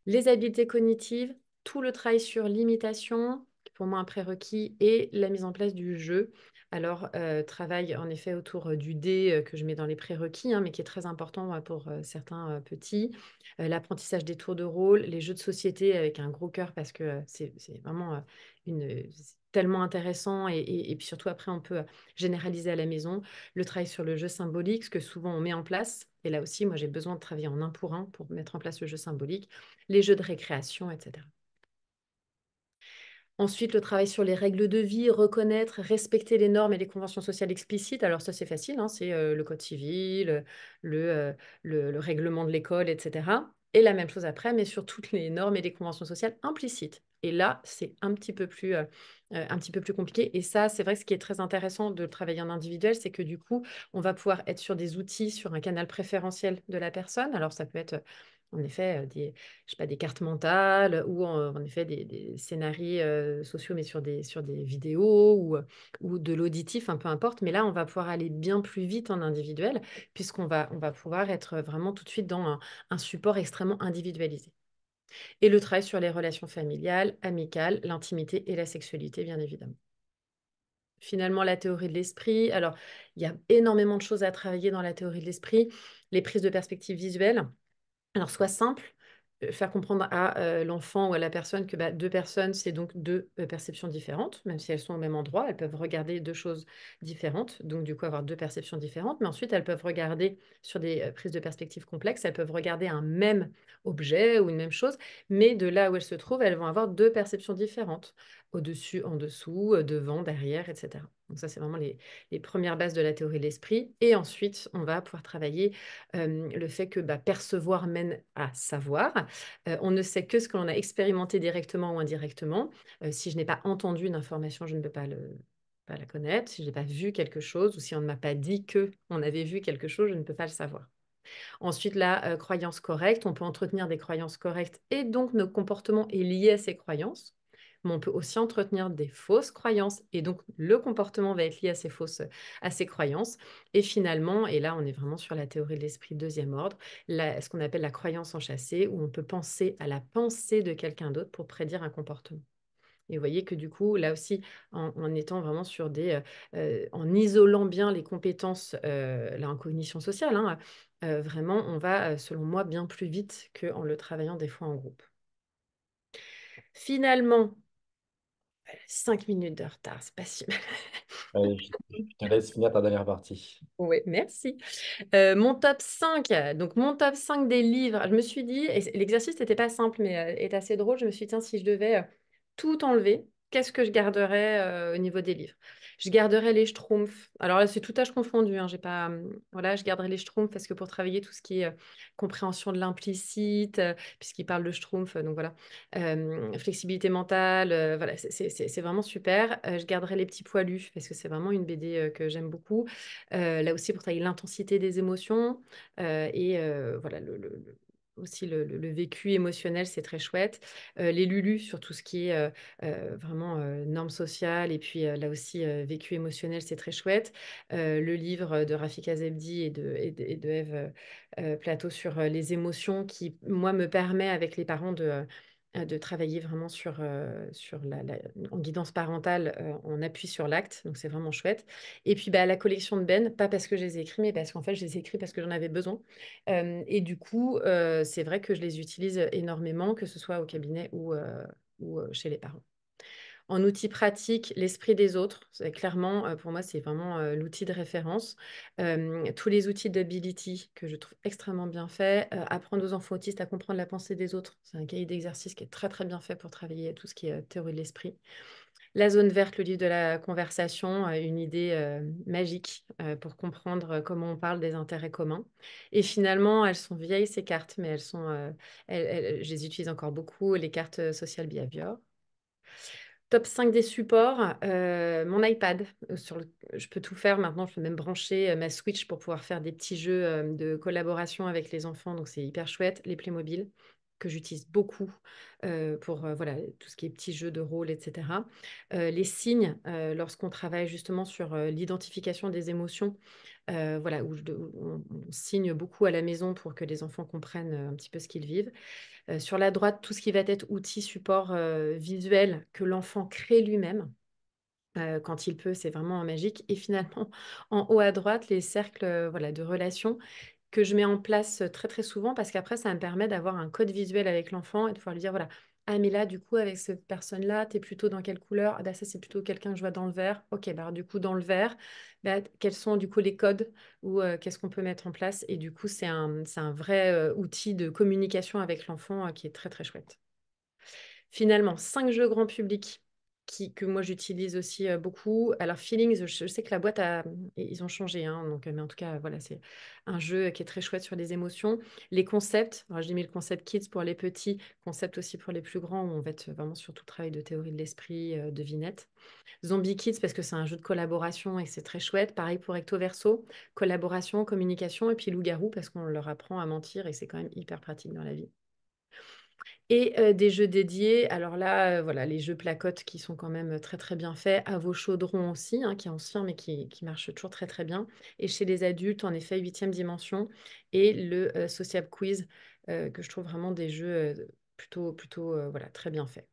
Les habiletés cognitives, tout le travail sur l'imitation, pour moi un prérequis, et la mise en place du jeu. Alors, euh, travail en effet autour euh, du dé euh, que je mets dans les prérequis, hein, mais qui est très important pour certains petits. L'apprentissage des tours de rôle, les jeux de société avec un gros cœur parce que c'est vraiment une, tellement intéressant et, et, puis surtout après on peut généraliser à la maison le travail sur le jeu symbolique, ce que souvent on met en place. Et là aussi, moi j'ai besoin de travailler en un pour un pour mettre en place le jeu symbolique, les jeux de récréation, etc. Ensuite, le travail sur les règles de vie, reconnaître, respecter les normes et les conventions sociales explicites. Alors ça, c'est facile, hein, c'est euh, le code civil, euh, euh, le, règlement de l'école, etc. Et la même chose après, mais sur toutes les normes et les conventions sociales implicites. Et là, c'est un petit peu plus, un petit peu plus compliqué. Et ça, c'est vrai que ce qui est très intéressant de travailler en individuel, c'est que du coup, on va pouvoir être sur des outils, sur un canal préférentiel de la personne. Alors, ça peut être en effet, des, je sais pas, des cartes mentales ou en, effet des, scénarii scénarios sociaux, mais sur des, sur des vidéos ou, de l'auditif, un hein, peu importe. Mais là, on va pouvoir aller bien plus vite en individuel puisqu'on va, on va pouvoir être vraiment tout de suite dans un, un support extrêmement individualisé. Et le travail sur les relations familiales, amicales, l'intimité et la sexualité, bien évidemment finalement la théorie de l'esprit. Alors, il y a énormément de choses à travailler dans la théorie de l'esprit, les prises de perspective visuelles. Alors, soit simple, euh, faire comprendre à euh, l'enfant ou à la personne que bah, deux personnes, c'est donc deux euh, perceptions différentes, même si elles sont au même endroit, elles peuvent regarder deux choses différentes, donc du coup avoir deux perceptions différentes, mais ensuite elles peuvent regarder sur des prises de perspective complexes, elles peuvent regarder un même objet ou une même chose, mais de là où elles se trouvent, elles vont avoir deux perceptions différentes, au-dessus, en dessous, devant, derrière, etc. Donc ça, c'est vraiment les, premières bases de la théorie de l'esprit. Et ensuite, on va pouvoir travailler le fait que bah, percevoir mène à savoir. on ne sait que ce que l'on a expérimenté directement ou indirectement. si je n'ai pas entendu une information, je ne peux pas, la connaître. Si je n'ai pas vu quelque chose ou si on ne m'a pas dit que on avait vu quelque chose, je ne peux pas le savoir. Ensuite, la croyance correcte, on peut entretenir des croyances correctes et donc nos comportements est liés à ces croyances mais on peut aussi entretenir des fausses croyances. Et donc, le comportement va être lié à ces fausses, à ces croyances. Et finalement, et là, on est vraiment sur la théorie de l'esprit deuxième ordre, ce qu'on appelle la croyance enchâssée, où on peut penser à la pensée de quelqu'un d'autre pour prédire un comportement. Et vous voyez que du coup, là aussi, en, étant vraiment sur des, euh, euh, en isolant bien les compétences, euh, là en cognition sociale, hein, euh, vraiment, on va, selon moi, bien plus vite qu'en le travaillant des fois en groupe. Finalement, Cinq minutes de retard, c'est pas si mal. Allez, je te laisse finir ta dernière partie. Oui, merci. Euh, mon top 5, donc mon top 5 des livres. Je me suis dit, l'exercice n'était pas simple, mais euh, est assez drôle. Je me suis dit, tiens, si je devais euh, tout enlever, qu'est-ce que je garderais au niveau des livres je garderai les schtroumpfs. Alors là, c'est tout âge confondu. Hein, j'ai pas, mmh, voilà, je garderai les schtroumpfs parce que pour travailler tout ce qui est euh, compréhension de l'implicite, euh, puisqu'il parle de schtroumpfs, euh, donc voilà, flexibilité mentale, voilà, c'est vraiment super. je garderai les petits poilus parce que c'est vraiment une BD que j'aime beaucoup. là aussi, pour travailler l'intensité des émotions et voilà, le aussi le, vécu émotionnel, c'est très chouette. Euh, les Lulu sur tout ce qui est euh, euh, vraiment normes sociales et puis là aussi vécu émotionnel, c'est très chouette. le livre de Rafika Zebdi et de, et de Eve Plateau sur les émotions qui, moi, me permet avec les parents de euh, de travailler vraiment sur, euh, la, en guidance parentale, on euh, appuie sur l'acte. Donc, c'est vraiment chouette. Et puis, bah, la collection de Ben, pas parce que je les ai écrits, mais parce qu'en fait, je les ai écrits parce que j'en avais besoin. et du coup, c'est vrai que je les utilise énormément, que ce soit au cabinet ou chez les parents. En outils pratiques, l'esprit des autres, clairement, euh, pour moi, c'est vraiment euh, l'outil de référence. tous les outils d'ability que je trouve extrêmement bien faits. Euh, apprendre aux enfants autistes à comprendre la pensée des autres, c'est un cahier d'exercice qui est très, très bien fait pour travailler tout ce qui est théorie de l'esprit. La zone verte, le livre de la conversation, une idée magique pour comprendre comment on parle des intérêts communs. Et finalement, elles sont vieilles ces cartes, mais elles sont, je les utilise encore beaucoup, les cartes social behavior. Top 5 des supports, euh, mon iPad. Euh, sur le, je peux tout faire maintenant. Je peux même brancher euh, ma Switch pour pouvoir faire des petits jeux de collaboration avec les enfants. Donc, c'est hyper chouette. Les Playmobil, que j'utilise beaucoup euh, pour euh, voilà, tout ce qui est petits jeux de rôle, etc. Euh, les signes, lorsqu'on travaille justement sur l'identification des émotions, voilà, où, on, signe beaucoup à la maison pour que les enfants comprennent un petit peu ce qu'ils vivent. sur la droite, tout ce qui va être outil support visuel que l'enfant crée lui-même quand il peut, c'est vraiment magique. Et finalement, en haut à droite, les cercles voilà, de relations que je mets en place très très souvent parce qu'après ça me permet d'avoir un code visuel avec l'enfant et de pouvoir lui dire voilà ah mais là du coup avec cette personne là tu es plutôt dans quelle couleur ah, bah, ça c'est plutôt quelqu'un que je vois dans le vert ok bah du coup dans le vert bah, quels sont du coup les codes ou qu'est-ce qu'on peut mettre en place et du coup c'est un, un vrai outil de communication avec l'enfant qui est très très chouette finalement cinq jeux grand public que moi j'utilise aussi euh, beaucoup. Alors Feelings, je, sais que la boîte a, ils ont changé, hein, donc, euh, mais en tout cas voilà, c'est un jeu qui est très chouette sur les émotions. Les concepts, j'ai mis le concept kids pour les petits, concept aussi pour les plus grands, où on va être vraiment sur tout travail de théorie de l'esprit, euh, devinette. Zombie Kids parce que c'est un jeu de collaboration et c'est très chouette. Pareil pour recto Verso, collaboration, communication et puis loup-garou parce qu'on leur apprend à mentir et c'est quand même hyper pratique dans la vie et des jeux dédiés. Alors là, voilà, les jeux placottes qui sont quand même très très bien faits, à vos chaudrons aussi, hein, qui est ancien mais qui, marche toujours très très bien. Et chez les adultes, en effet, huitième dimension et le sociable quiz, que je trouve vraiment des jeux plutôt plutôt voilà très bien faits.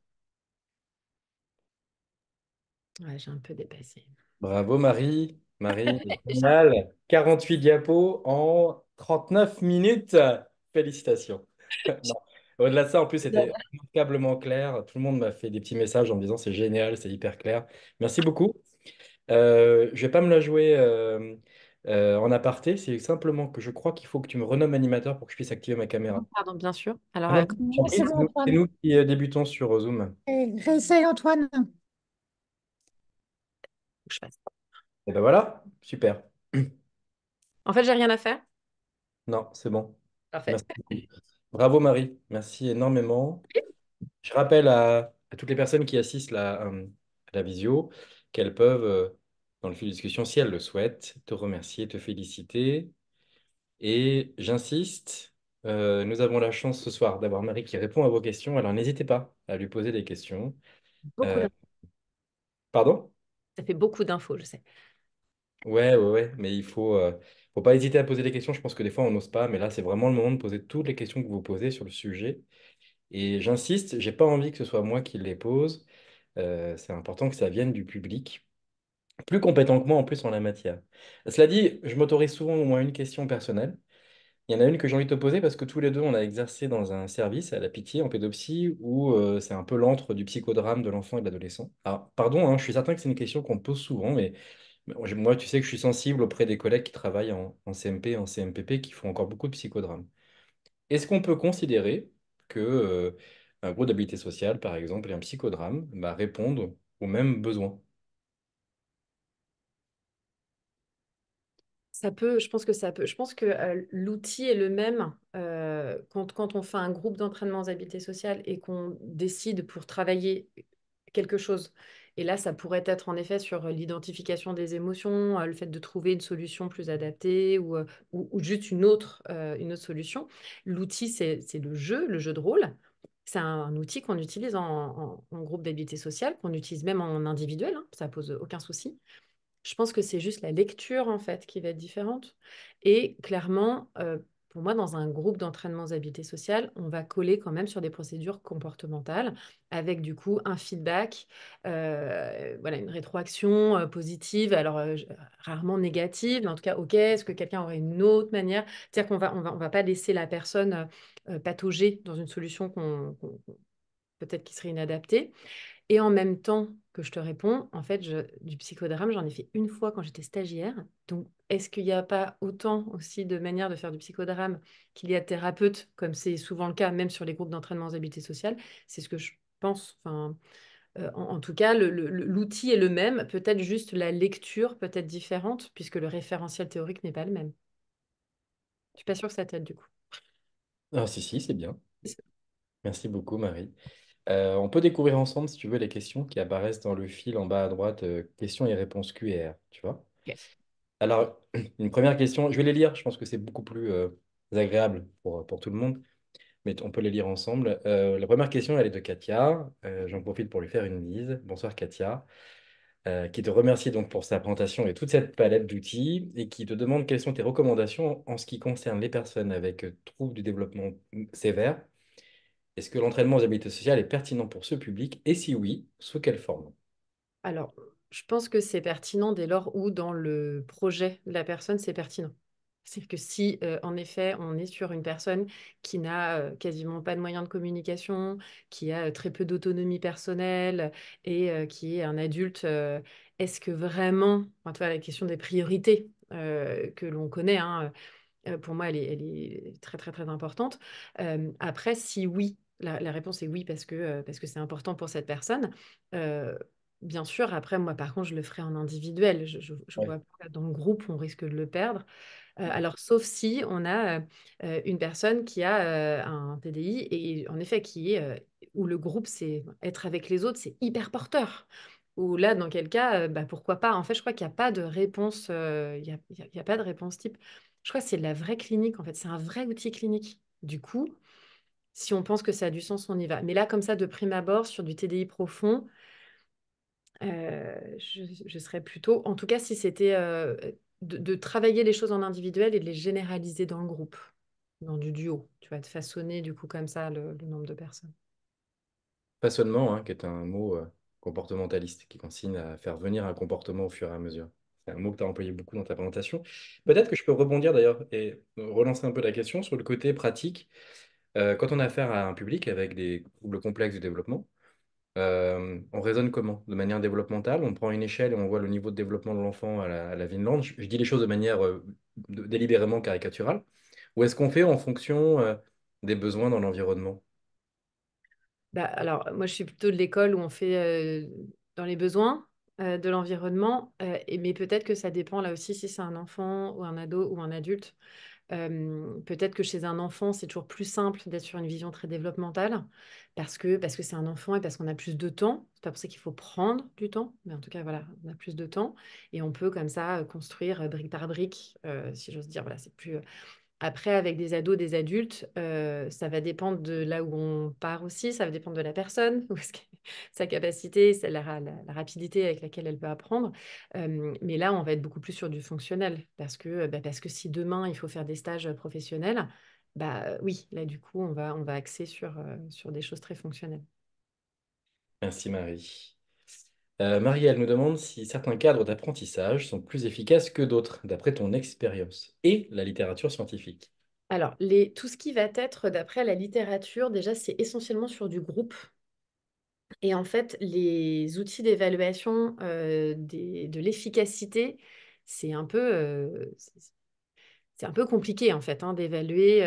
j'ai un peu dépassé. Bravo Marie. Marie, 48 diapos en 39 minutes. Félicitations. Au-delà de ça, en plus, c'était bah, remarquablement clair. Tout le monde m'a fait des petits messages en me disant c'est génial, c'est hyper clair. Merci beaucoup. Je euh, je vais pas me la jouer euh, euh, en aparté. C'est simplement que je crois qu'il faut que tu me renommes animateur pour que je puisse activer ma caméra. Oh, pardon, bien sûr. Alors, ah c'est nous, qui débutons sur Zoom. Réessaye Antoine. Et ben voilà, super. En fait, j'ai rien à faire. Non, c'est bon. Parfait. Bravo Marie, merci énormément. Je rappelle à, toutes les personnes qui assistent la, euh, à la visio qu'elles peuvent, euh, dans le fil de discussion, si elles le souhaitent, te remercier, te féliciter. Et j'insiste, euh, nous avons la chance ce soir d'avoir Marie qui répond à vos questions, alors n'hésitez pas à lui poser des questions. pardon Ça fait beaucoup d'infos, je sais. Ouais, ouais, ouais, mais il faut, faut pas hésiter à poser des questions. Je pense que des fois, on n'ose pas, mais là, c'est vraiment le moment de poser toutes les questions que vous posez sur le sujet. Et j'insiste, j'ai pas envie que ce soit moi qui les pose. Euh, c'est important que ça vienne du public, plus compétent que moi en plus en la matière. Cela dit, je m'autorise souvent au moins une question personnelle. Il y en a une que j'ai envie de te poser parce que tous les deux, on a exercé dans un service à la pitié en pédopsie où euh, c'est un peu l'antre du psychodrame de l'enfant et de l'adolescent. Alors, pardon, hein, je suis certain que c'est une question qu'on pose souvent, mais moi, tu sais que je suis sensible auprès des collègues qui travaillent en, CMP, en CMPP, qui font encore beaucoup de psychodrames. Est-ce qu'on peut considérer que euh, un groupe d'habilité sociale, par exemple, et un psychodrame va répondent aux mêmes besoins? Ça peut, je pense que ça peut. Je pense que euh, l'outil est le même euh, quand, quand on fait un groupe d'entraînement aux habiletés sociales et qu'on décide pour travailler quelque chose et là, ça pourrait être en effet sur l'identification des émotions, le fait de trouver une solution plus adaptée ou, juste une autre, une autre solution. L'outil, c'est le jeu, le jeu de rôle. C'est un, outil qu'on utilise en, groupe d'habileté sociale, qu'on utilise même en individuel, hein, ça pose aucun souci. Je pense que c'est juste la lecture en fait qui va être différente. Et clairement, pour moi, dans un groupe d'entraînement aux habiletés sociales, on va coller quand même sur des procédures comportementales avec du coup un feedback, euh, voilà, une rétroaction euh, positive, alors euh, rarement négative, mais en tout cas, ok, est-ce que quelqu'un aurait une autre manière C'est-à-dire qu'on va, on va, va pas laisser la personne patauger dans une solution peut-être qui serait inadaptée. Et en même temps que je te réponds, en fait, du psychodrame, j'en ai fait une fois quand j'étais stagiaire. Donc, est-ce qu'il n'y a pas autant aussi de manières de faire du psychodrame qu'il y a de thérapeutes, comme c'est souvent le cas, même sur les groupes d'entraînement aux habiletés sociales C'est ce que je pense. Enfin, euh, en, tout cas, l'outil est le même, peut-être juste la lecture peut être différente, puisque le référentiel théorique n'est pas le même. Je ne suis pas sûre que ça t'aide du coup. Ah si, si, c'est bien. Merci beaucoup, Marie. Euh, on peut découvrir ensemble, si tu veux, les questions qui apparaissent dans le fil en bas à droite, euh, questions et réponses QR, tu vois? Alors, une première question, je vais les lire, je pense que c'est beaucoup plus euh, agréable pour, tout le monde, mais on peut les lire ensemble. la première question, elle est de Katia, j'en profite pour lui faire une mise. Bonsoir Katia, qui te remercie donc pour sa présentation et toute cette palette d'outils, et qui te demande quelles sont tes recommandations en ce qui concerne les personnes avec troubles du développement sévère est-ce que l'entraînement aux habiletés sociales est pertinent pour ce public Et si oui, sous quelle forme Alors, je pense que c'est pertinent dès lors où dans le projet de la personne, c'est pertinent. cest que si, euh, en effet, on est sur une personne qui n'a euh, quasiment pas de moyens de communication, qui a euh, très peu d'autonomie personnelle et qui est un adulte, est-ce que vraiment, enfin, la question des priorités que l'on connaît, hein, pour moi, elle est, très, très, très importante. après, si oui, la, réponse est oui parce que euh, parce que c'est important pour cette personne. Euh, bien sûr, après moi par contre je le ferai en individuel. Je, vois pas dans le groupe on risque de le perdre. Euh, alors sauf si on a une personne qui a un TDI et en effet qui est où le groupe c'est être avec les autres c'est hyper porteur. Ou là dans quel cas bah, pourquoi pas. En fait je crois qu'il n'y a pas de réponse il y a, pas de réponse type. Je crois que c'est la vraie clinique en fait c'est un vrai outil clinique. Du coup, si on pense que ça a du sens, on y va. Mais là, comme ça, de prime abord, sur du TDI profond, euh, je, serais plutôt, en tout cas, si c'était euh, de, travailler les choses en individuel et de les généraliser dans le groupe, dans du duo, tu vas te façonner du coup comme ça le, nombre de personnes. Façonnement, hein, qui est un mot euh, comportementaliste, qui consigne à faire venir un comportement au fur et à mesure. C'est un mot que tu as employé beaucoup dans ta présentation. Peut-être que je peux rebondir d'ailleurs et relancer un peu la question sur le côté pratique. Euh, quand on a affaire à un public avec des troubles complexes du développement, euh, on raisonne comment De manière développementale, on prend une échelle et on voit le niveau de développement de l'enfant à la, Vinland. Je, dis les choses de manière euh, délibérément caricaturale. Ou est-ce qu'on fait en fonction des besoins dans l'environnement bah, Alors, moi, je suis plutôt de l'école où on fait dans les besoins de l'environnement, mais peut-être que ça dépend là aussi si c'est un enfant ou un ado ou un adulte peut-être que chez un enfant, c'est toujours plus simple d'être sur une vision très développementale parce que parce que c'est un enfant et parce qu'on a plus de temps. C'est pas pour ça qu'il faut prendre du temps, mais en tout cas voilà, on a plus de temps et on peut comme ça construire brique par brique, si j'ose dire. Voilà, c'est plus après, avec des ados, des adultes, euh, ça va dépendre de là où on part aussi, ça va dépendre de la personne, sa capacité, la, rapidité avec laquelle elle peut apprendre. mais là, on va être beaucoup plus sur du fonctionnel, parce que, bah, parce que si demain, il faut faire des stages professionnels, bah euh, oui, là, du coup, on va, axer sur, euh, sur des choses très fonctionnelles. Merci Marie. Euh, Marie-Elle nous demande si certains cadres d'apprentissage sont plus efficaces que d'autres, d'après ton expérience et la littérature scientifique. Alors, tout ce qui va être, d'après la littérature, déjà, c'est essentiellement sur du groupe. Et en fait, les outils d'évaluation euh, de l'efficacité, c'est un peu... Euh, c'est un peu compliqué en fait hein, d'évaluer.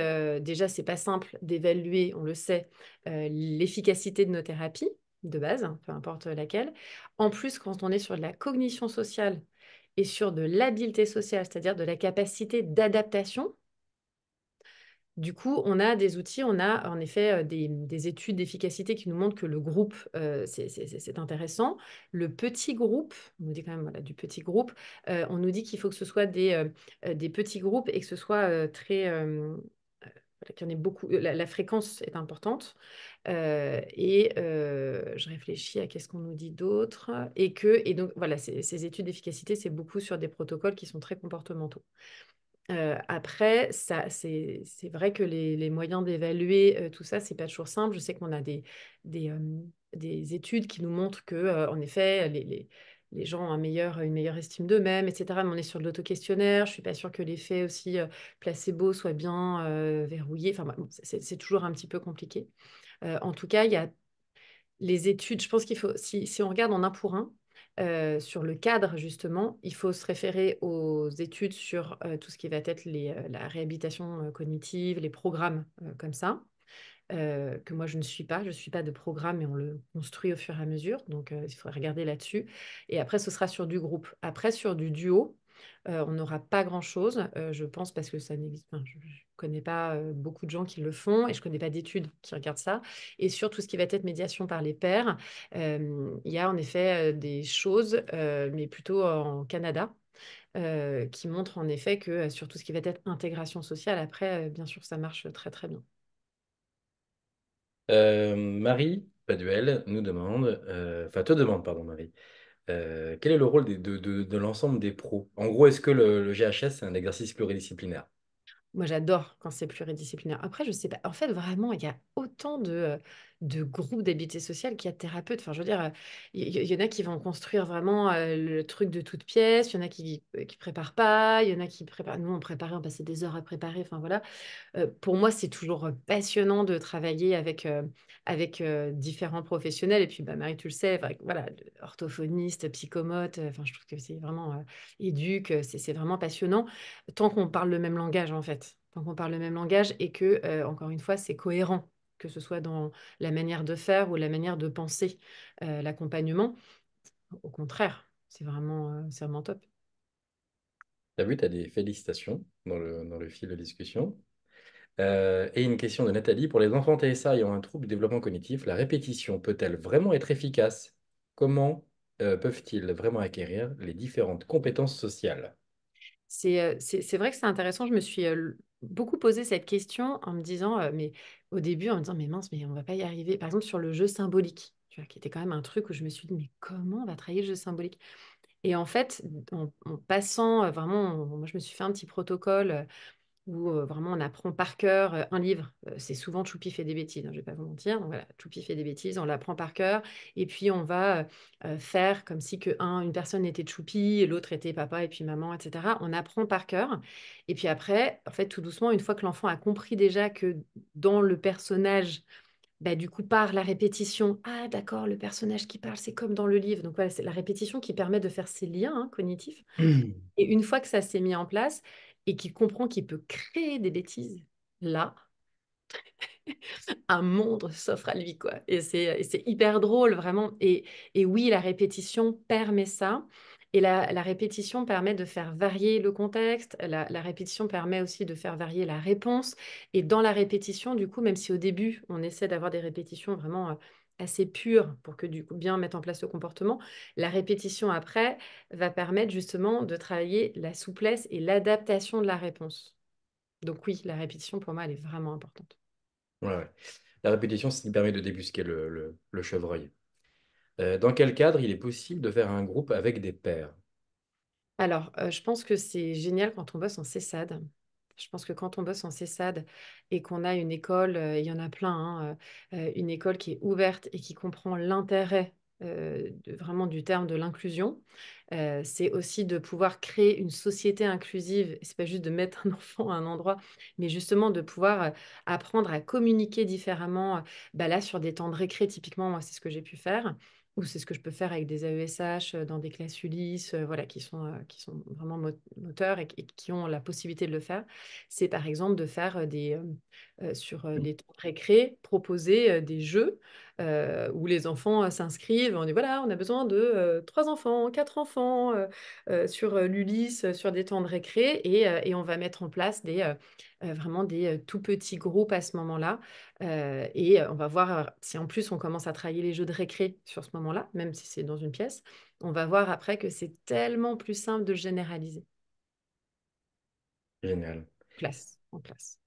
déjà, c'est pas simple d'évaluer, on le sait, l'efficacité de nos thérapies de base, hein, peu importe laquelle. En plus, quand on est sur de la cognition sociale et sur de l'habileté sociale, c'est-à-dire de la capacité d'adaptation, du coup, on a des outils, on a en effet euh, des, études d'efficacité qui nous montrent que le groupe, euh, c'est intéressant. Le petit groupe, on nous dit quand même voilà, du petit groupe, euh, on nous dit qu'il faut que ce soit des, des, petits groupes et que ce soit très qu'il y en beaucoup, la, fréquence est importante. Euh, et euh, je réfléchis à qu'est-ce qu'on nous dit d'autre. Et que, et donc voilà, ces, études d'efficacité, c'est beaucoup sur des protocoles qui sont très comportementaux. Euh, après, ça, c'est, vrai que les, moyens d'évaluer tout ça, c'est pas toujours simple. Je sais qu'on a des, des, des études qui nous montrent que, en effet, les les gens ont un meilleur, une meilleure estime d'eux-mêmes, etc. Mais on est sur de l'auto-questionnaire. Je ne suis pas sûre que l'effet aussi placebo soit bien verrouillé. Enfin, bah, c'est toujours un petit peu compliqué. en tout cas, il y a les études. Je pense qu'il faut, si, on regarde en un pour un, sur le cadre, justement, il faut se référer aux études sur tout ce qui va être la réhabilitation cognitive, les programmes comme ça. Euh, que moi je ne suis pas. Je ne suis pas de programme et on le construit au fur et à mesure. Donc euh, il faudrait regarder là-dessus. Et après, ce sera sur du groupe. Après, sur du duo, euh, on n'aura pas grand-chose, je pense, parce que ça n'existe enfin, je ne connais pas beaucoup de gens qui le font et je ne connais pas d'études qui regardent ça. Et sur tout ce qui va être médiation par les pairs, il y a en effet des choses, mais plutôt en Canada. qui montrent en effet que sur tout ce qui va être intégration sociale, après, bien sûr, ça marche très très bien. Euh, Marie Paduel nous demande, euh, enfin te demande, pardon Marie, euh, quel est le rôle de, l'ensemble des pros En gros, est-ce que le, GHS, est un exercice pluridisciplinaire moi, j'adore quand c'est pluridisciplinaire. Après, je sais pas. En fait, vraiment, il y a autant de, de groupes d'habileté sociale qui y a de thérapeutes. Enfin, je veux dire, il y, en a qui vont construire vraiment le truc de toute pièce, il y en a qui ne préparent pas, il y en a qui préparent. Nous, on préparait, on passait des heures à préparer. Enfin, voilà. pour moi, c'est toujours passionnant de travailler avec, avec différents professionnels. Et puis, bah, Marie, tu le sais, voilà, orthophoniste, psychomote, enfin, je trouve que c'est vraiment éduque, c'est vraiment passionnant, tant qu'on parle le même langage, en fait. Tant qu'on parle le même langage et que, encore une fois, c'est cohérent que ce soit dans la manière de faire ou la manière de penser euh, l'accompagnement. Au contraire, c'est vraiment, euh, top. Tu vu, tu as des félicitations dans le, dans le fil de discussion. Euh, et une question de Nathalie. Pour les enfants TSA ayant un trouble du développement cognitif, la répétition peut-elle vraiment être efficace Comment peuvent-ils vraiment acquérir les différentes compétences sociales c'est vrai que c'est intéressant. Je me suis beaucoup posé cette question en me disant, mais au début, en me disant, mais mince, mais on va pas y arriver. Par exemple, sur le jeu symbolique, tu vois, qui était quand même un truc où je me suis dit, mais comment on va travailler le jeu symbolique Et en fait, en, passant vraiment, moi je me suis fait un petit protocole où vraiment on apprend par cœur un livre. c'est souvent Choupi fait des bêtises, hein, je ne vais pas vous mentir. Donc voilà, Choupi fait des bêtises, on l'apprend par cœur, et puis on va faire comme si que une personne était Choupi, l'autre était papa et puis maman, etc. On apprend par cœur, et puis après, en fait, tout doucement, une fois que l'enfant a compris déjà que dans le personnage, bah, du coup, par la répétition, ah d'accord, le personnage qui parle, c'est comme dans le livre. Donc voilà, c'est la répétition qui permet de faire ces liens hein, cognitifs. Mmh. Et une fois que ça s'est mis en place, et qui comprend qu'il peut créer des bêtises, là, un monde s'offre à lui, quoi. Et c'est hyper drôle, vraiment. Et, oui, la répétition permet ça. Et la, répétition permet de faire varier le contexte, la, répétition permet aussi de faire varier la réponse. Et dans la répétition, du coup, même si au début, on essaie d'avoir des répétitions vraiment euh, assez pure pour que du coup bien mettre en place ce comportement, la répétition après va permettre justement de travailler la souplesse et l'adaptation de la réponse. Donc oui, la répétition pour moi, elle est vraiment importante. Ouais, La répétition, c'est ce qui permet de débusquer le, chevreuil. Euh, dans quel cadre il est possible de faire un groupe avec des pairs Alors, euh, je pense que c'est génial quand on bosse en CESAD. Je pense que quand on bosse en CESAD et qu'on a une école, euh, il y en a plein, hein, euh, euh, une école qui est ouverte et qui comprend l'intérêt vraiment du terme de l'inclusion. c'est aussi de pouvoir créer une société inclusive. C'est pas juste de mettre un enfant à un endroit, mais justement de pouvoir apprendre à communiquer différemment. Bah là, sur des temps de récré, typiquement, moi, c'est ce que j'ai pu faire ou c'est ce que je peux faire avec des AESH euh, dans des classes Ulysse, euh, voilà, qui sont, euh, qui sont vraiment moteurs et, qui ont la possibilité de le faire, c'est par exemple de faire des, euh, sur euh, mmh. les temps de récré, proposer euh, des jeux où les enfants s'inscrivent. On dit voilà, on a besoin de trois enfants, quatre enfants sur l'Ulysse, sur des temps de récré, et, on va mettre en place des, vraiment des tout petits groupes à ce moment-là. et on va voir si en plus on commence à travailler les jeux de récré sur ce moment-là, même si c'est dans une pièce. On va voir après que c'est tellement plus simple de généraliser. Génial. Place, en place.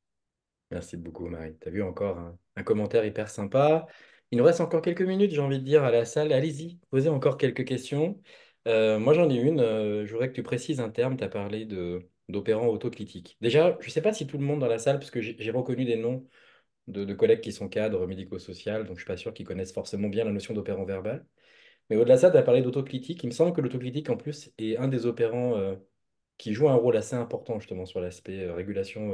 Merci beaucoup, Marie. Tu as vu encore un, commentaire hyper sympa. Il nous reste encore quelques minutes, j'ai envie de dire, à la salle. Allez-y, posez encore quelques questions. Euh, moi, j'en ai une. Euh, je voudrais que tu précises un terme. Tu as parlé d'opérant autocritique. Déjà, je ne sais pas si tout le monde dans la salle, parce que j'ai reconnu des noms de, collègues qui sont cadres médico-social, donc je ne suis pas sûr qu'ils connaissent forcément bien la notion d'opérant verbal. Mais au-delà de ça, tu as parlé d'autocritique. Il me semble que l'autocritique, en plus, est un des opérants euh, qui joue un rôle assez important, justement, sur l'aspect régulation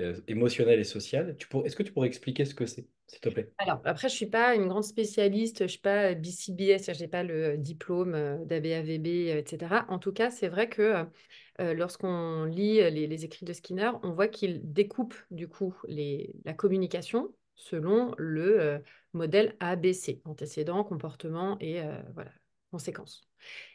euh, émotionnelle et sociale. Est-ce que tu pourrais expliquer ce que c'est, s'il te plaît Alors, après, je ne suis pas une grande spécialiste, je ne suis pas euh, BCBS, je n'ai pas le euh, diplôme d'ABAVB, etc. En tout cas, c'est vrai que lorsqu'on lit les, écrits de Skinner, on voit qu'il découpe du coup les, la communication selon le modèle ABC, antécédent, comportement et voilà, conséquences.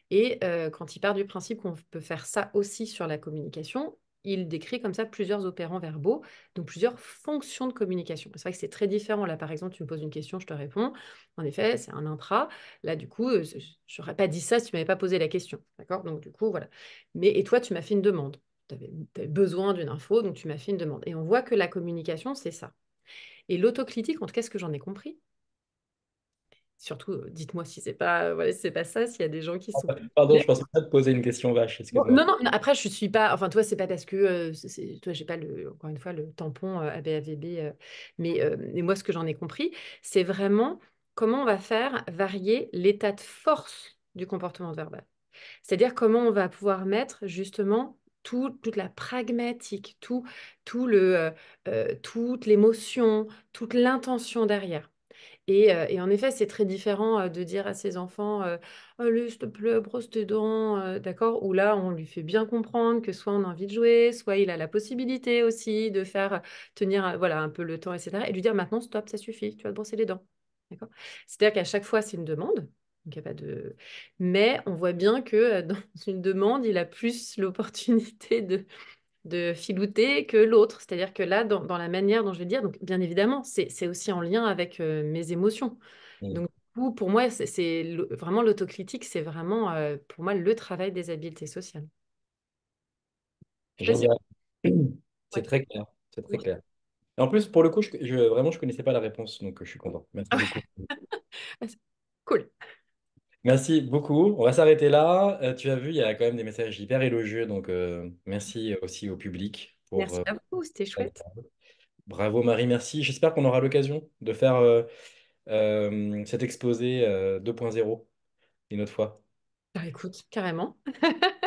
Et quand il part du principe qu'on peut faire ça aussi sur la communication, il décrit comme ça plusieurs opérants verbaux, donc plusieurs fonctions de communication. C'est vrai que c'est très différent. Là, par exemple, tu me poses une question, je te réponds. En effet, c'est un intra. Là, du coup, euh, je n'aurais pas dit ça si tu m'avais pas posé la question. D'accord Donc, du coup, voilà. Mais, et toi, tu m'as fait une demande. Tu avais, besoin d'une info, donc tu m'as fait une demande. Et on voit que la communication, c'est ça. Et l'autocritique, en tout cas, ce que j'en ai compris, Surtout, euh, dites-moi si c'est pas, euh, voilà, c'est pas ça, s'il y a des gens qui ah sont. Bah, pardon, je pensais pas te poser une question vache. non, non, après, je suis pas. Enfin, toi, c'est pas parce que. Euh, c'est, toi, j'ai pas, le, encore une fois, le tampon ABAVB. mais, moi, ce que j'en ai compris, c'est vraiment comment on va faire varier l'état de force du comportement verbal. C'est-à-dire comment on va pouvoir mettre justement tout, toute la pragmatique, tout, tout le, toute l'émotion, toute l'intention derrière. Euh, et, en effet, c'est très différent euh, de dire à ses enfants euh, Allez, s'il te brosse tes dents, d'accord Ou là, on lui fait bien comprendre que soit on a envie de jouer, soit il a la possibilité aussi de faire tenir voilà, un peu le temps, etc. Et lui dire Maintenant, stop, ça suffit, tu vas te brosser les dents. D'accord C'est-à-dire qu'à chaque fois, c'est une demande. de... Mais on voit bien que dans une demande, il a plus l'opportunité de, de filouter que l'autre. C'est-à-dire que là, dans, dans, la manière dont je vais dire, donc bien évidemment, c'est aussi en lien avec euh, mes émotions. Mmh. du coup pour moi, c'est vraiment l'autocritique, c'est vraiment euh, pour moi le travail des habiletés sociales. C'est très clair, c'est très clair. Et en plus, pour le coup, je, je, vraiment, je connaissais pas la réponse, donc euh, je suis content. Ah ah, cool. Merci beaucoup. On va s'arrêter là. Euh, tu as vu, il y a quand même des messages hyper élogieux. Donc, euh, merci aussi au public. merci euh, à vous, c'était chouette. Bravo Marie, merci. J'espère qu'on aura l'occasion de faire cet exposé 2.0 une autre fois. Bah, écoute, carrément.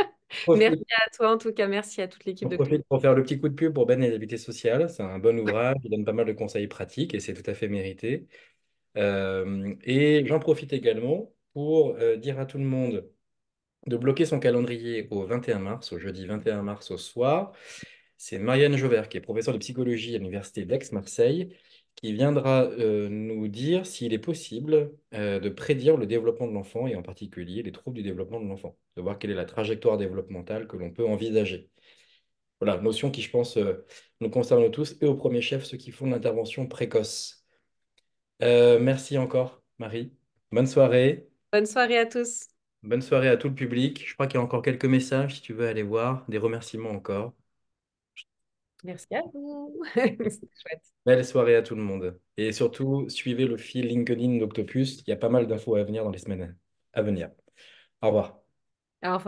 Merci à toi en tout cas, merci à toute l'équipe de profite pour faire le petit coup de pub pour Ben et l'habité sociales. C'est un bon ouvrage, il donne pas mal de conseils pratiques et c'est tout à fait mérité. et j'en profite également pour euh, dire à tout le monde de bloquer son calendrier au 21 mars, au jeudi 21 mars au soir. C'est Marianne Jauvert, qui est professeure de psychologie à l'Université d'Aix-Marseille, qui viendra euh, nous dire s'il est possible euh, de prédire le développement de l'enfant et en particulier les troubles du développement de l'enfant, de voir quelle est la trajectoire développementale que l'on peut envisager. Voilà, notion qui, je pense, nous concerne tous et au premier chef ceux qui font l'intervention précoce. merci encore, Marie. Bonne soirée. Bonne soirée à tous. Bonne soirée à tout le public. Je crois qu'il y a encore quelques messages si tu veux aller voir, des remerciements encore. Merci à vous. chouette. Belle soirée à tout le monde. Et surtout, suivez le fil LinkedIn d'Octopus. Il y a pas mal d'infos à venir dans les semaines à venir. Au revoir. Au revoir.